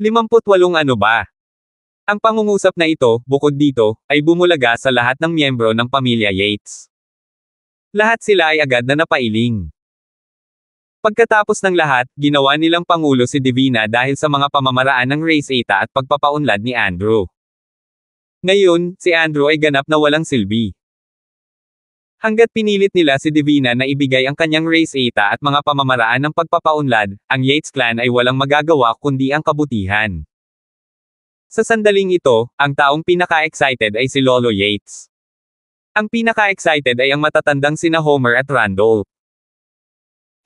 58 ano ba? Ang pangungusap na ito, bukod dito, ay bumulaga sa lahat ng miyembro ng pamilya Yates. Lahat sila ay agad na napailing. Pagkatapos ng lahat, ginawa nilang Pangulo si Divina dahil sa mga pamamaraan ng race eta at pagpapaunlad ni Andrew. Ngayon, si Andrew ay ganap na walang silbi. Hanggat pinilit nila si Divina na ibigay ang kanyang race eta at mga pamamaraan ng pagpapaunlad, ang Yates clan ay walang magagawa kundi ang kabutihan. Sa sandaling ito, ang taong pinaka-excited ay si Lolo Yates. Ang pinaka-excited ay ang matatandang sina Homer at Randolph.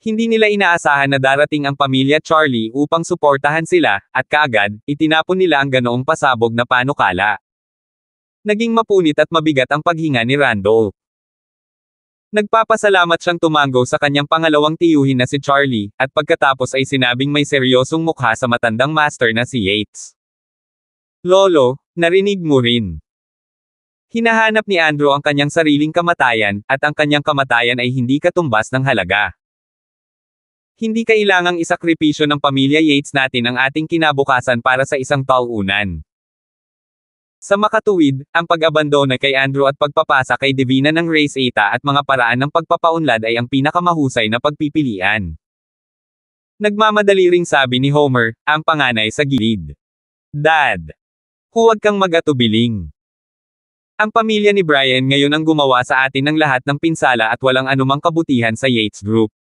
Hindi nila inaasahan na darating ang pamilya Charlie upang suportahan sila, at kaagad, itinapon nila ang ganoong pasabog na panukala. Naging mapunit at mabigat ang paghinga ni Randolph. Nagpapasalamat siyang tumango sa kanyang pangalawang tiyuhin na si Charlie, at pagkatapos ay sinabing may seryosong mukha sa matandang master na si Yates. Lolo, narinig mo rin. Hinahanap ni Andrew ang kanyang sariling kamatayan, at ang kanyang kamatayan ay hindi katumbas ng halaga. Hindi kailangang isakripisyo ng pamilya Yates natin ang ating kinabukasan para sa isang taunan. Sa makatuwid, ang pag-abandona kay Andrew at pagpapasa kay Divina ng Race Eta at mga paraan ng pagpapaunlad ay ang pinakamahusay na pagpipilian. Nagmamadali ring sabi ni Homer, ang panganay sa gilid. Dad! Huwag kang mag-atubiling. Ang pamilya ni Brian ngayon ang gumawa sa atin ng lahat ng pinsala at walang anumang kabutihan sa Yates Group.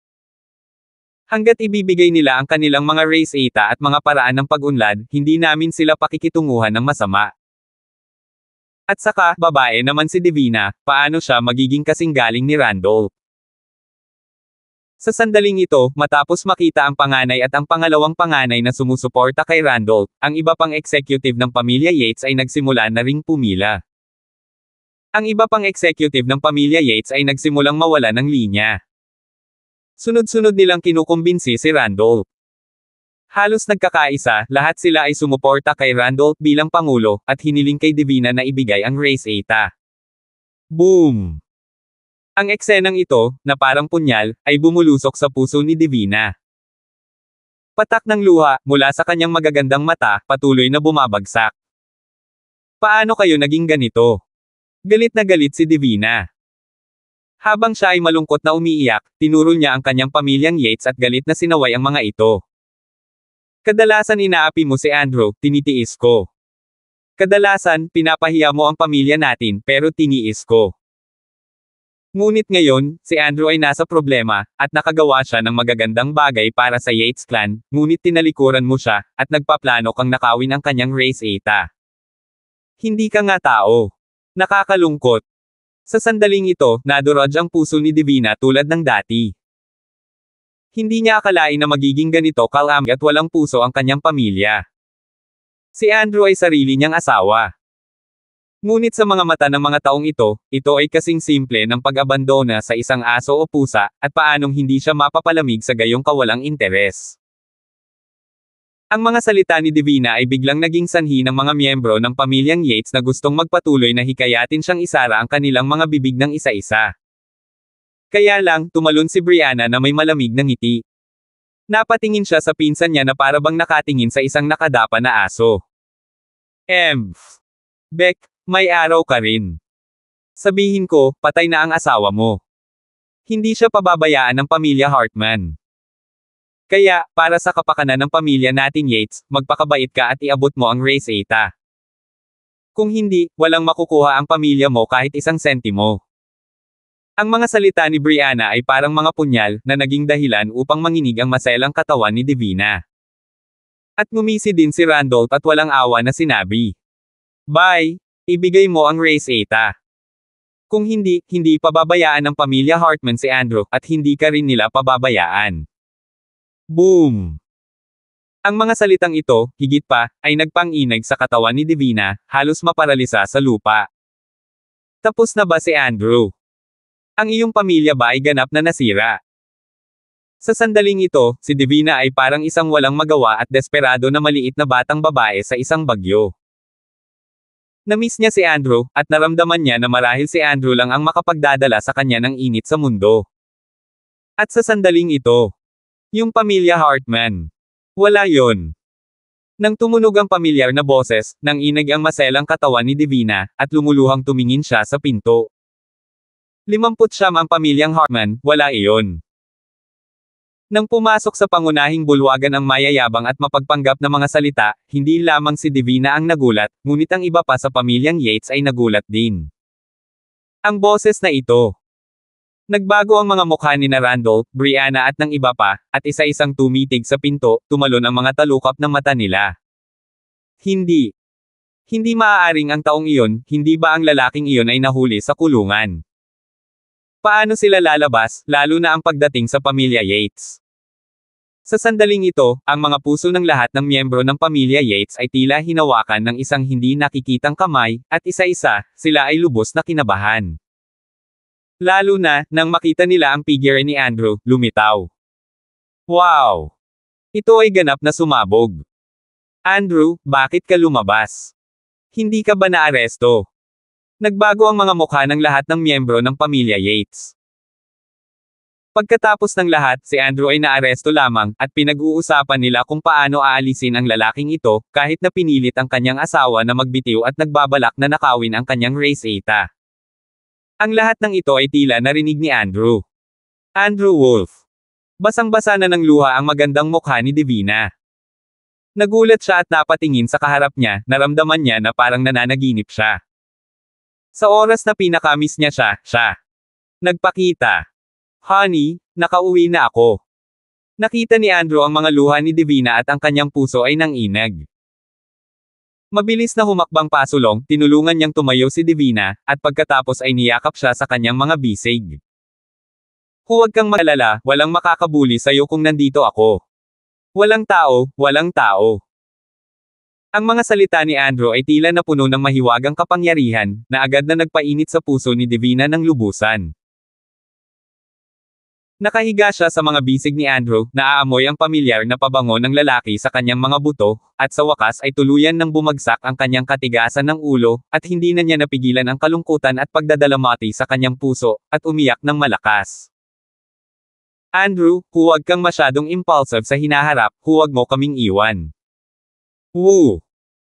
Hanggat ibibigay nila ang kanilang mga race eta at mga paraan ng pag-unlad, hindi namin sila pakikitunguhan ng masama. At saka, babae naman si Divina, paano siya magiging kasing galing ni Randolph? Sa sandaling ito, matapos makita ang panganay at ang pangalawang panganay na sumusuporta kay Randolph, ang iba pang executive ng pamilya Yates ay nagsimula na ring pumila. Ang iba pang executive ng pamilya Yates ay nagsimulang mawala ng linya. Sunod-sunod nilang kinukumbinsi si Randolph. Halos nagkakaisa, lahat sila ay sumuporta kay Randolph bilang Pangulo, at hiniling kay Divina na ibigay ang race ETA. Boom! Ang eksenang ito, na parang punyal, ay bumulusok sa puso ni Divina. Patak ng luha, mula sa kanyang magagandang mata, patuloy na bumabagsak. Paano kayo naging ganito? Galit na galit si Divina. Habang siya ay malungkot na umiiyak, tinuro niya ang kanyang pamilyang Yates at galit na sinaway ang mga ito. Kadalasan inaapi mo si Andrew, tinitiis ko. Kadalasan, pinapahiya mo ang pamilya natin, pero tiniis ko. Ngunit ngayon, si Andrew ay nasa problema, at nakagawa siya ng magagandang bagay para sa Yates clan, ngunit tinalikuran mo siya, at nagpaplano kang nakawin ang kanyang race eta. Hindi ka nga tao. Nakakalungkot. Sa sandaling ito, nadurod ang puso ni Divina tulad ng dati. Hindi niya akalain na magiging ganito kalamig at walang puso ang kanyang pamilya. Si Andrew ay sarili niyang asawa. Ngunit sa mga mata ng mga taong ito, ito ay kasing simple ng pag-abandona sa isang aso o pusa, at paanong hindi siya mapapalamig sa gayong kawalang interes. Ang mga salita ni Divina ay biglang naging sanhi ng mga miyembro ng pamilyang Yates na gustong magpatuloy na hikayatin siyang isara ang kanilang mga bibig ng isa-isa. Kaya lang, tumalon si Brianna na may malamig na ngiti. Napatingin siya sa pinsan niya na parabang nakatingin sa isang nakadapa na aso. Emph. Beck, may araw ka rin. Sabihin ko, patay na ang asawa mo. Hindi siya pababayaan ng pamilya Hartman. Kaya, para sa kapakanan ng pamilya natin Yates, magpakabait ka at iabot mo ang race ata. Kung hindi, walang makukuha ang pamilya mo kahit isang sentimo. Ang mga salita ni Brianna ay parang mga punyal na naging dahilan upang manginig ang maselang katawan ni Divina. At ngumisi din si Randolph at walang awa na sinabi. Bye! Ibigay mo ang race ETA. Kung hindi, hindi pababayaan ng pamilya Hartman si Andrew, at hindi ka rin nila pababayaan. Boom! Ang mga salitang ito, higit pa, ay nagpang nagpanginag sa katawan ni Divina, halos maparalisa sa lupa. Tapos na ba si Andrew? Ang iyong pamilya ba ay ganap na nasira? Sa sandaling ito, si Divina ay parang isang walang magawa at desperado na maliit na batang babae sa isang bagyo. Namiss niya si Andrew, at naramdaman niya na marahil si Andrew lang ang makapagdadala sa kanya ng init sa mundo. At sa sandaling ito, yung pamilya Hartman. Wala yon. Nang tumunog ang pamilyar na boses, nang inag ang maselang katawan ni Divina, at lumuluhang tumingin siya sa pinto. Limamput siyam ang pamilyang Hartman, wala iyon. Nang pumasok sa pangunahing bulwagan ang mayayabang at mapagpanggap na mga salita, hindi lamang si Divina ang nagulat, ngunit ang iba pa sa pamilyang Yates ay nagulat din. Ang boses na ito. Nagbago ang mga mukha ni na Randall, Brianna at ng iba pa, at isa-isang tumitig sa pinto, tumalon ang mga talukap ng mata nila. Hindi. Hindi maaaring ang taong iyon, hindi ba ang lalaking iyon ay nahuli sa kulungan? Paano sila lalabas, lalo na ang pagdating sa pamilya Yates? Sa sandaling ito, ang mga puso ng lahat ng miyembro ng pamilya Yates ay tila hinawakan ng isang hindi nakikitang kamay, at isa-isa, sila ay lubos na kinabahan. Lalo na, nang makita nila ang figure ni Andrew, lumitaw. Wow! Ito ay ganap na sumabog. Andrew, bakit ka lumabas? Hindi ka ba naaresto? Nagbago ang mga mukha ng lahat ng miyembro ng pamilya Yates. Pagkatapos ng lahat, si Andrew ay naaresto lamang, at pinag-uusapan nila kung paano aalisin ang lalaking ito, kahit na pinilit ang kanyang asawa na magbitiw at nagbabalak na nakawin ang kanyang race eta. Ang lahat ng ito ay tila narinig ni Andrew. Andrew Wolf. Basang-basa na ng luha ang magandang mukha ni Divina. Nagulat siya at napatingin sa kaharap niya, naramdaman niya na parang nananaginip siya. Sa oras na pinakamiss niya siya, siya. Nagpakita. Honey, nakauwi na ako. Nakita ni Andrew ang mga luha ni Divina at ang kanyang puso ay nanginag. Mabilis na humakbang pasulong, tinulungan niyang tumayo si Divina, at pagkatapos ay niyakap siya sa kanyang mga bisig. Huwag kang malala, walang makakabuli sa'yo kung nandito ako. Walang tao, walang tao. Ang mga salita ni Andrew ay tila na puno ng mahiwagang kapangyarihan, na agad na nagpainit sa puso ni Divina ng lubusan. Nakahiga siya sa mga bisig ni Andrew, naaamoy ang pamilyar na pabango ng lalaki sa kanyang mga buto, at sa wakas ay tuluyan nang bumagsak ang kanyang katigasan ng ulo, at hindi na niya napigilan ang kalungkutan at pagdadalamati sa kanyang puso, at umiyak ng malakas. Andrew, huwag kang masyadong impulsive sa hinaharap, huwag mo kaming iwan. Woo!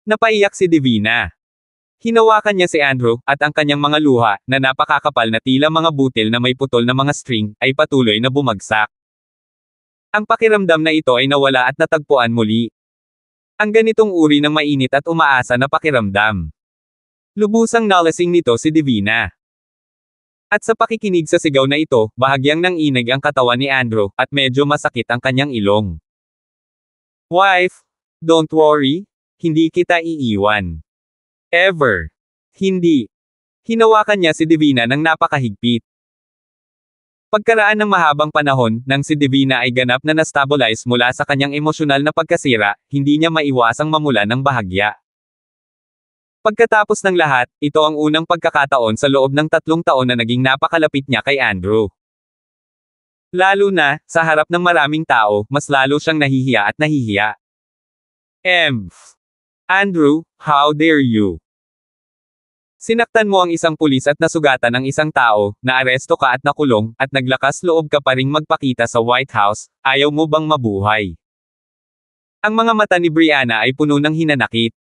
Napaiyak si Divina. Hinawakan niya si Andrew, at ang kanyang mga luha, na napakakapal na tila mga butil na may putol na mga string, ay patuloy na bumagsak. Ang pakiramdam na ito ay nawala at natagpuan muli. Ang ganitong uri ng mainit at umaasa na pakiramdam. Lubusang nalasing nito si Divina. At sa pakikinig sa sigaw na ito, bahagyang nang inig ang katawan ni Andrew, at medyo masakit ang kanyang ilong. Wife, Don't worry, hindi kita iiwan. Ever. Hindi. Hinawakan niya si Divina ng napakahigpit. Pagkaraan ng mahabang panahon, nang si Divina ay ganap na na-stabilize mula sa kanyang emosyonal na pagkasira, hindi niya maiwasang mamula ng bahagya. Pagkatapos ng lahat, ito ang unang pagkakataon sa loob ng tatlong taon na naging napakalapit niya kay Andrew. Lalo na, sa harap ng maraming tao, mas lalo siyang nahihiya at nahihiya. M. Andrew, how dare you? Sinaktan mo ang isang pulis at nasugatan ang isang tao, naaresto ka at nakulong, at naglakas loob ka pa ring magpakita sa White House, ayaw mo bang mabuhay? Ang mga mata ni Brianna ay puno ng hinanakit.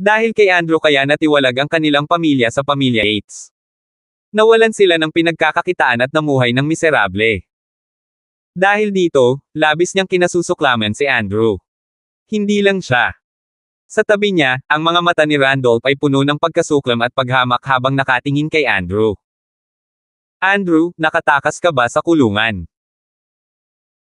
Dahil kay Andrew kaya natiwalag ang kanilang pamilya sa pamilya Yates. Nawalan sila ng pinagkakakitaan at namuhay ng miserable. Dahil dito, labis niyang kinasusuklaman si Andrew. Hindi lang siya. Sa tabi niya, ang mga mata ni Randolph ay puno ng pagkasuklam at paghamak habang nakatingin kay Andrew. Andrew, nakatakas ka ba sa kulungan?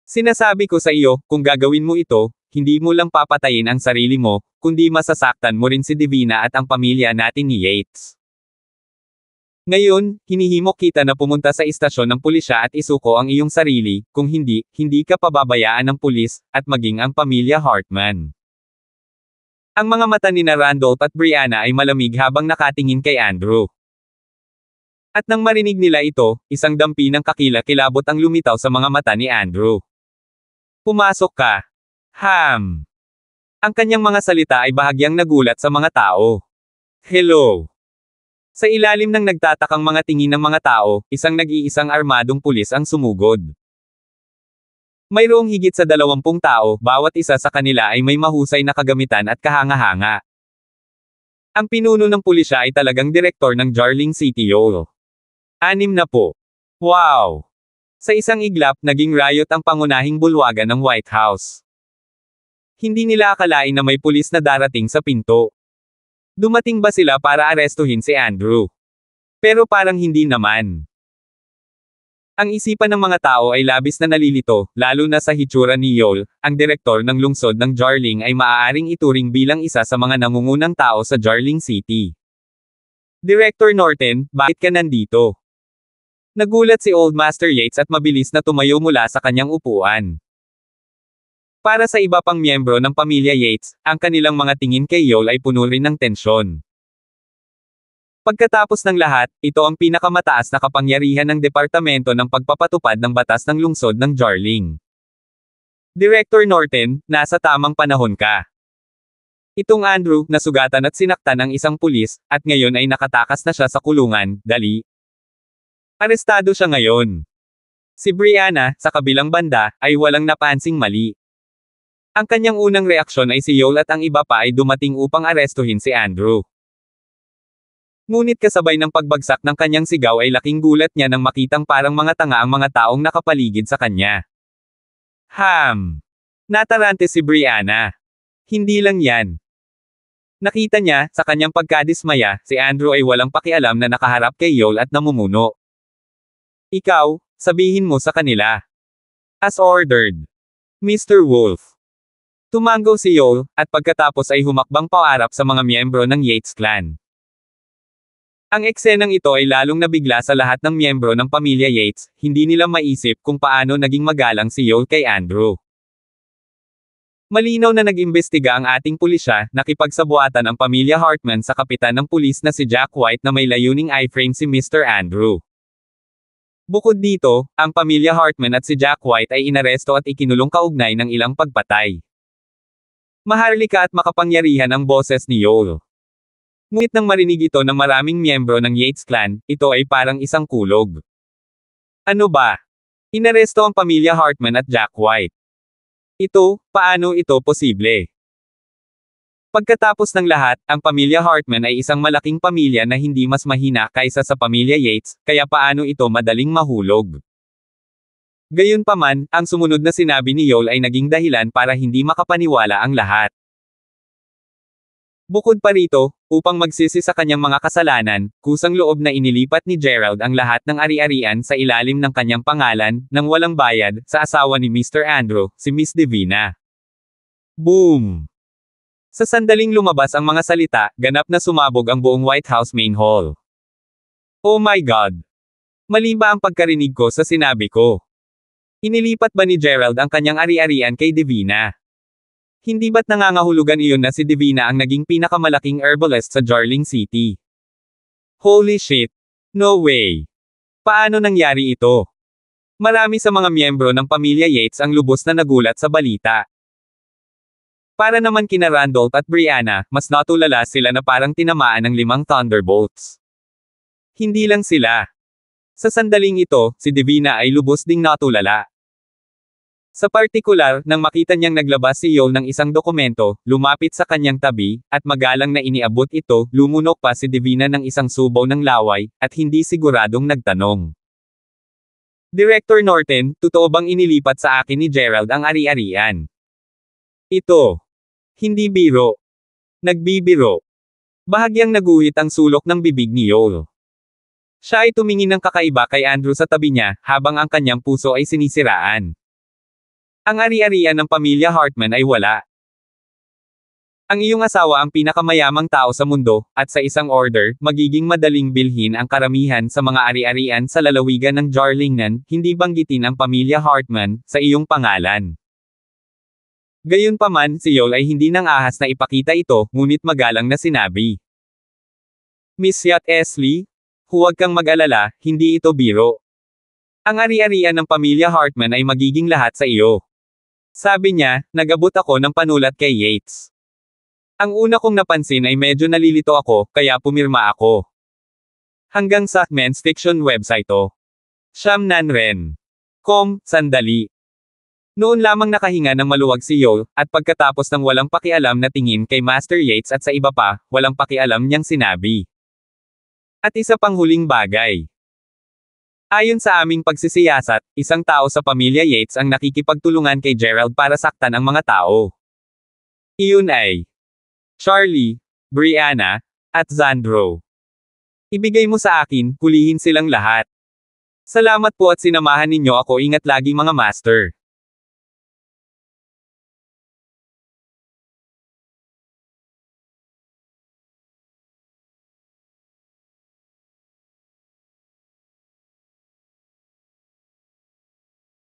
Sinasabi ko sa iyo, kung gagawin mo ito, hindi mo lang papatayin ang sarili mo, kundi masasaktan mo rin si Divina at ang pamilya natin ni Yates. Ngayon, hinihimok kita na pumunta sa istasyon ng pulisya at isuko ang iyong sarili, kung hindi, hindi ka pababayaan ng pulis, at maging ang pamilya Hartman. Ang mga mata ni na Randolph at Brianna ay malamig habang nakatingin kay Andrew. At nang marinig nila ito, isang dampi ng kakila-kilabot ang lumitaw sa mga mata ni Andrew. Pumasok ka. Ham. Ang kanyang mga salita ay bahagyang nagulat sa mga tao. Hello. Sa ilalim ng nagtatakang mga tingin ng mga tao, isang nag-iisang armadong pulis ang sumugod. Mayroong higit sa dalawampung tao, bawat isa sa kanila ay may mahusay na kagamitan at kahanga-hanga. Ang pinuno ng pulisya ay talagang direktor ng Jarling CTO. Anim na po. Wow! Sa isang iglap, naging riot ang pangunahing bulwagan ng White House. Hindi nila akalain na may pulis na darating sa pinto. Dumating ba sila para arestuhin si Andrew? Pero parang hindi naman. Ang isipan ng mga tao ay labis na nalilito, lalo na sa hitsura ni Yol, ang direktor ng lungsod ng Jarling ay maaaring ituring bilang isa sa mga nangungunang tao sa Jarling City. Director Norton, bakit ka nandito? Nagulat si Old Master Yates at mabilis na tumayo mula sa kanyang upuan. Para sa iba pang miyembro ng pamilya Yates, ang kanilang mga tingin kay Yol ay puno rin ng tensyon. Pagkatapos ng lahat, ito ang pinakamataas na kapangyarihan ng Departamento ng Pagpapatupad ng Batas ng Lungsod ng Jarling. Director Norton, nasa tamang panahon ka. Itong Andrew, nasugatan at sinaktan ng isang pulis, at ngayon ay nakatakas na siya sa kulungan, dali. Arestado siya ngayon. Si Brianna, sa kabilang banda, ay walang napansing mali. Ang kanyang unang reaksyon ay si Yol at ang iba pa ay dumating upang arestuhin si Andrew. Ngunit kasabay ng pagbagsak ng kanyang sigaw ay laking gulat niya nang makitang parang mga tanga ang mga taong nakapaligid sa kanya. Ham! Natarante si Brianna. Hindi lang yan. Nakita niya, sa kanyang pagkadismaya, si Andrew ay walang pakialam na nakaharap kay Yol at namumuno. Ikaw, sabihin mo sa kanila. As ordered. Mr. Wolf. Tumanggo si Yeo, at pagkatapos ay humakbang paarap sa mga miyembro ng Yates clan. Ang eksenang ito ay lalong nabigla sa lahat ng miyembro ng pamilya Yates, hindi nila maisip kung paano naging magalang si Yeo kay Andrew. Malinaw na nag-imbestiga ang ating pulisya, nakipagsabuatan ang pamilya Hartman sa kapitan ng pulis na si Jack White na may layuning iframe si Mr. Andrew. Bukod dito, ang pamilya Hartman at si Jack White ay inaresto at ikinulong kaugnay ng ilang pagpatay. Maharlika at makapangyarihan ang boses ni Yol. Ngunit nang marinig ito ng maraming miyembro ng Yates clan, ito ay parang isang kulog. Ano ba? Inaresto ang pamilya Hartman at Jack White. Ito, paano ito posible? Pagkatapos ng lahat, ang pamilya Hartman ay isang malaking pamilya na hindi mas mahina kaysa sa pamilya Yates, kaya paano ito madaling mahulog? Gayunpaman, ang sumunod na sinabi ni Yol ay naging dahilan para hindi makapaniwala ang lahat. Bukod pa rito, upang magsisi sa kanyang mga kasalanan, kusang loob na inilipat ni Gerald ang lahat ng ari-arian sa ilalim ng kanyang pangalan, nang walang bayad, sa asawa ni Mr. Andrew, si Miss Divina. Boom! Sa sandaling lumabas ang mga salita, ganap na sumabog ang buong White House main hall. Oh my God! Mali ba ang pagkarinig ko sa sinabi ko? Inilipat ba ni Gerald ang kanyang ari-arian kay Divina? Hindi ba't nangangahulugan iyon na si Divina ang naging pinakamalaking herbalist sa Jarling City? Holy shit! No way! Paano nangyari ito? Marami sa mga miyembro ng pamilya Yates ang lubos na nagulat sa balita. Para naman kina Randolph at Brianna, mas natulala sila na parang tinamaan ng limang Thunderbolts. Hindi lang sila. Sa sandaling ito, si Divina ay lubos ding natulala. Sa partikular, nang makita niyang naglabas si Yol ng isang dokumento, lumapit sa kanyang tabi, at magalang na iniabot ito, lumunok pa si Divina ng isang subaw ng laway, at hindi siguradong nagtanong. Director Norton, totoo bang inilipat sa akin ni Gerald ang ari-arian? Ito. Hindi biro. Nagbibiro. Bahagyang naguhit ang sulok ng bibig ni Yol. Siya ay tumingin ng kakaiba kay Andrew sa tabi niya, habang ang kanyang puso ay sinisiraan. Ang ari-arian ng pamilya Hartman ay wala. Ang iyong asawa ang pinakamayamang tao sa mundo, at sa isang order, magiging madaling bilhin ang karamihan sa mga ari-arian sa lalawigan ng Jarlingnan, hindi banggitin ang pamilya Hartman, sa iyong pangalan. Gayunpaman, si Yol ay hindi nang ahas na ipakita ito, ngunit magalang na sinabi. Miss Yat Esley, huwag kang mag-alala, hindi ito biro. Ang ari-arian ng pamilya Hartman ay magiging lahat sa iyo. Sabi niya, nagabot ako ng panulat kay Yates. Ang una kong napansin ay medyo nalilito ako, kaya pumirma ako. Hanggang sa men's fiction website o. Siyam sandali. Noon lamang nakahinga ng maluwag si Yo, at pagkatapos ng walang pakialam na tingin kay Master Yates at sa iba pa, walang pakialam niyang sinabi. At isa pang huling bagay. Ayon sa aming pagsisiyasat, isang tao sa pamilya Yates ang nakikipagtulungan kay Gerald para saktan ang mga tao. Iyon ay Charlie, Brianna, at Zandro. Ibigay mo sa akin, pulihin silang lahat. Salamat po at sinamahan ninyo ako ingat lagi mga master.